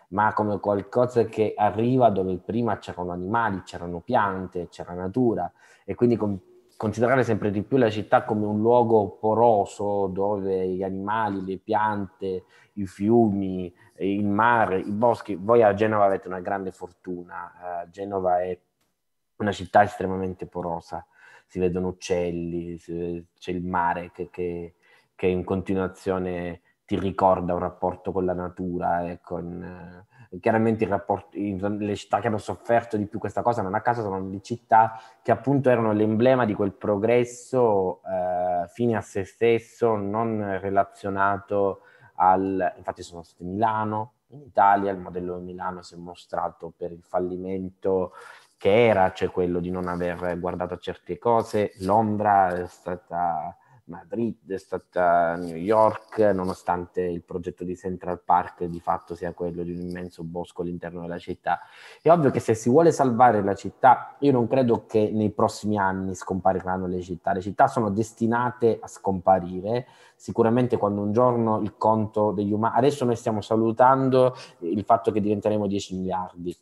ma come qualcosa che arriva dove prima c'erano animali, c'erano piante, c'era natura e quindi con, considerare sempre di più la città come un luogo poroso dove gli animali, le piante, i fiumi, il mare, i boschi, voi a Genova avete una grande fortuna, uh, Genova è una città estremamente porosa, si vedono uccelli, si vede, c'è il mare che, che, che in continuazione ti ricorda un rapporto con la natura e con... Eh, chiaramente rapporto, le città che hanno sofferto di più questa cosa non a caso sono le città che appunto erano l'emblema di quel progresso eh, fine a se stesso, non relazionato al... infatti sono state Milano, in Italia il modello di Milano si è mostrato per il fallimento che era, cioè quello di non aver guardato certe cose, Londra è stata Madrid, è stata New York, nonostante il progetto di Central Park di fatto sia quello di un immenso bosco all'interno della città. È ovvio che se si vuole salvare la città, io non credo che nei prossimi anni scompariranno le città. Le città sono destinate a scomparire. Sicuramente quando un giorno il conto degli umani... Adesso noi stiamo salutando il fatto che diventeremo 10 miliardi.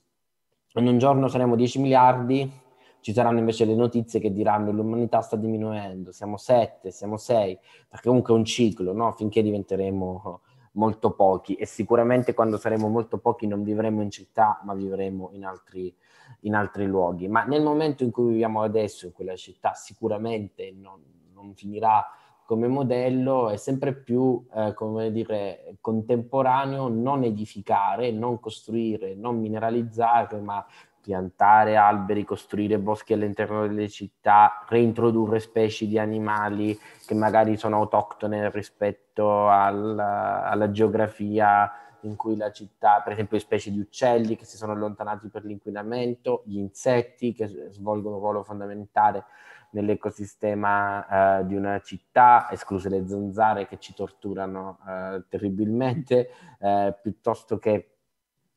Quando un giorno saremo 10 miliardi, ci saranno invece le notizie che diranno l'umanità sta diminuendo, siamo sette, siamo sei, perché comunque è un ciclo, no? finché diventeremo molto pochi e sicuramente quando saremo molto pochi non vivremo in città ma vivremo in altri, in altri luoghi. Ma nel momento in cui viviamo adesso in quella città sicuramente non, non finirà come modello è sempre più, eh, come dire, contemporaneo non edificare, non costruire, non mineralizzare, ma piantare alberi, costruire boschi all'interno delle città, reintrodurre specie di animali che magari sono autoctone rispetto alla, alla geografia in cui la città, per esempio specie di uccelli che si sono allontanati per l'inquinamento, gli insetti che svolgono un ruolo fondamentale nell'ecosistema eh, di una città, escluse le zanzare che ci torturano eh, terribilmente, eh, piuttosto che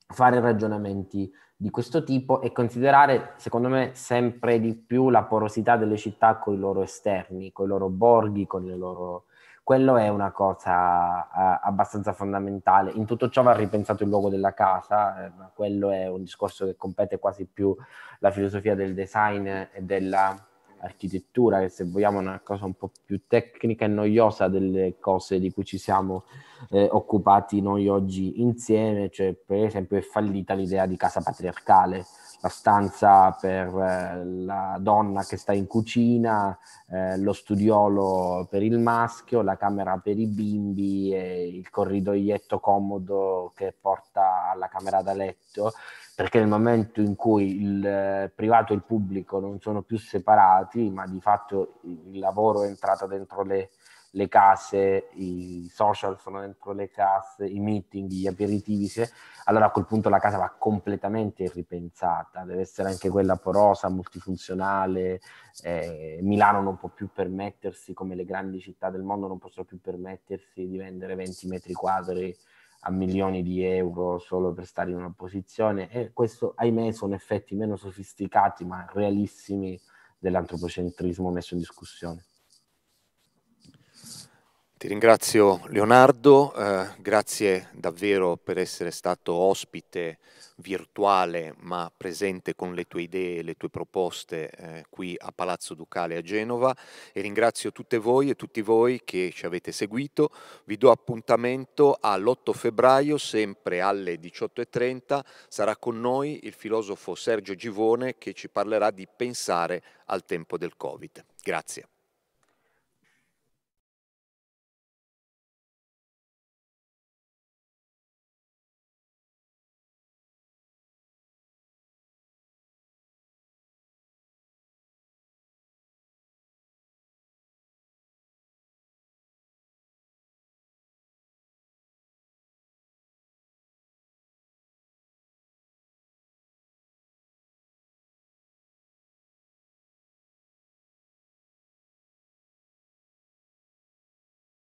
fare ragionamenti di questo tipo e considerare, secondo me, sempre di più la porosità delle città con i loro esterni, con i loro borghi, con le loro... Quello è una cosa a, eh, abbastanza fondamentale. In tutto ciò va ripensato il luogo della casa, eh, quello è un discorso che compete quasi più la filosofia del design e della architettura, che se vogliamo è una cosa un po' più tecnica e noiosa delle cose di cui ci siamo eh, occupati noi oggi insieme, cioè per esempio è fallita l'idea di casa patriarcale, la stanza per eh, la donna che sta in cucina, eh, lo studiolo per il maschio, la camera per i bimbi, e il corridoietto comodo che porta alla camera da letto perché nel momento in cui il eh, privato e il pubblico non sono più separati, ma di fatto il lavoro è entrato dentro le, le case, i social sono dentro le case, i meeting, gli aperitivi, allora a quel punto la casa va completamente ripensata, deve essere anche quella porosa, multifunzionale, eh, Milano non può più permettersi, come le grandi città del mondo non possono più permettersi di vendere 20 metri quadri a milioni di euro solo per stare in una posizione e questo ahimè sono effetti meno sofisticati ma realissimi dell'antropocentrismo messo in discussione. Ti ringrazio Leonardo, eh, grazie davvero per essere stato ospite virtuale ma presente con le tue idee e le tue proposte eh, qui a Palazzo Ducale a Genova e ringrazio tutte voi e tutti voi che ci avete seguito. Vi do appuntamento all'8 febbraio sempre alle 18.30 sarà con noi il filosofo Sergio Givone che ci parlerà di pensare al tempo del Covid. Grazie.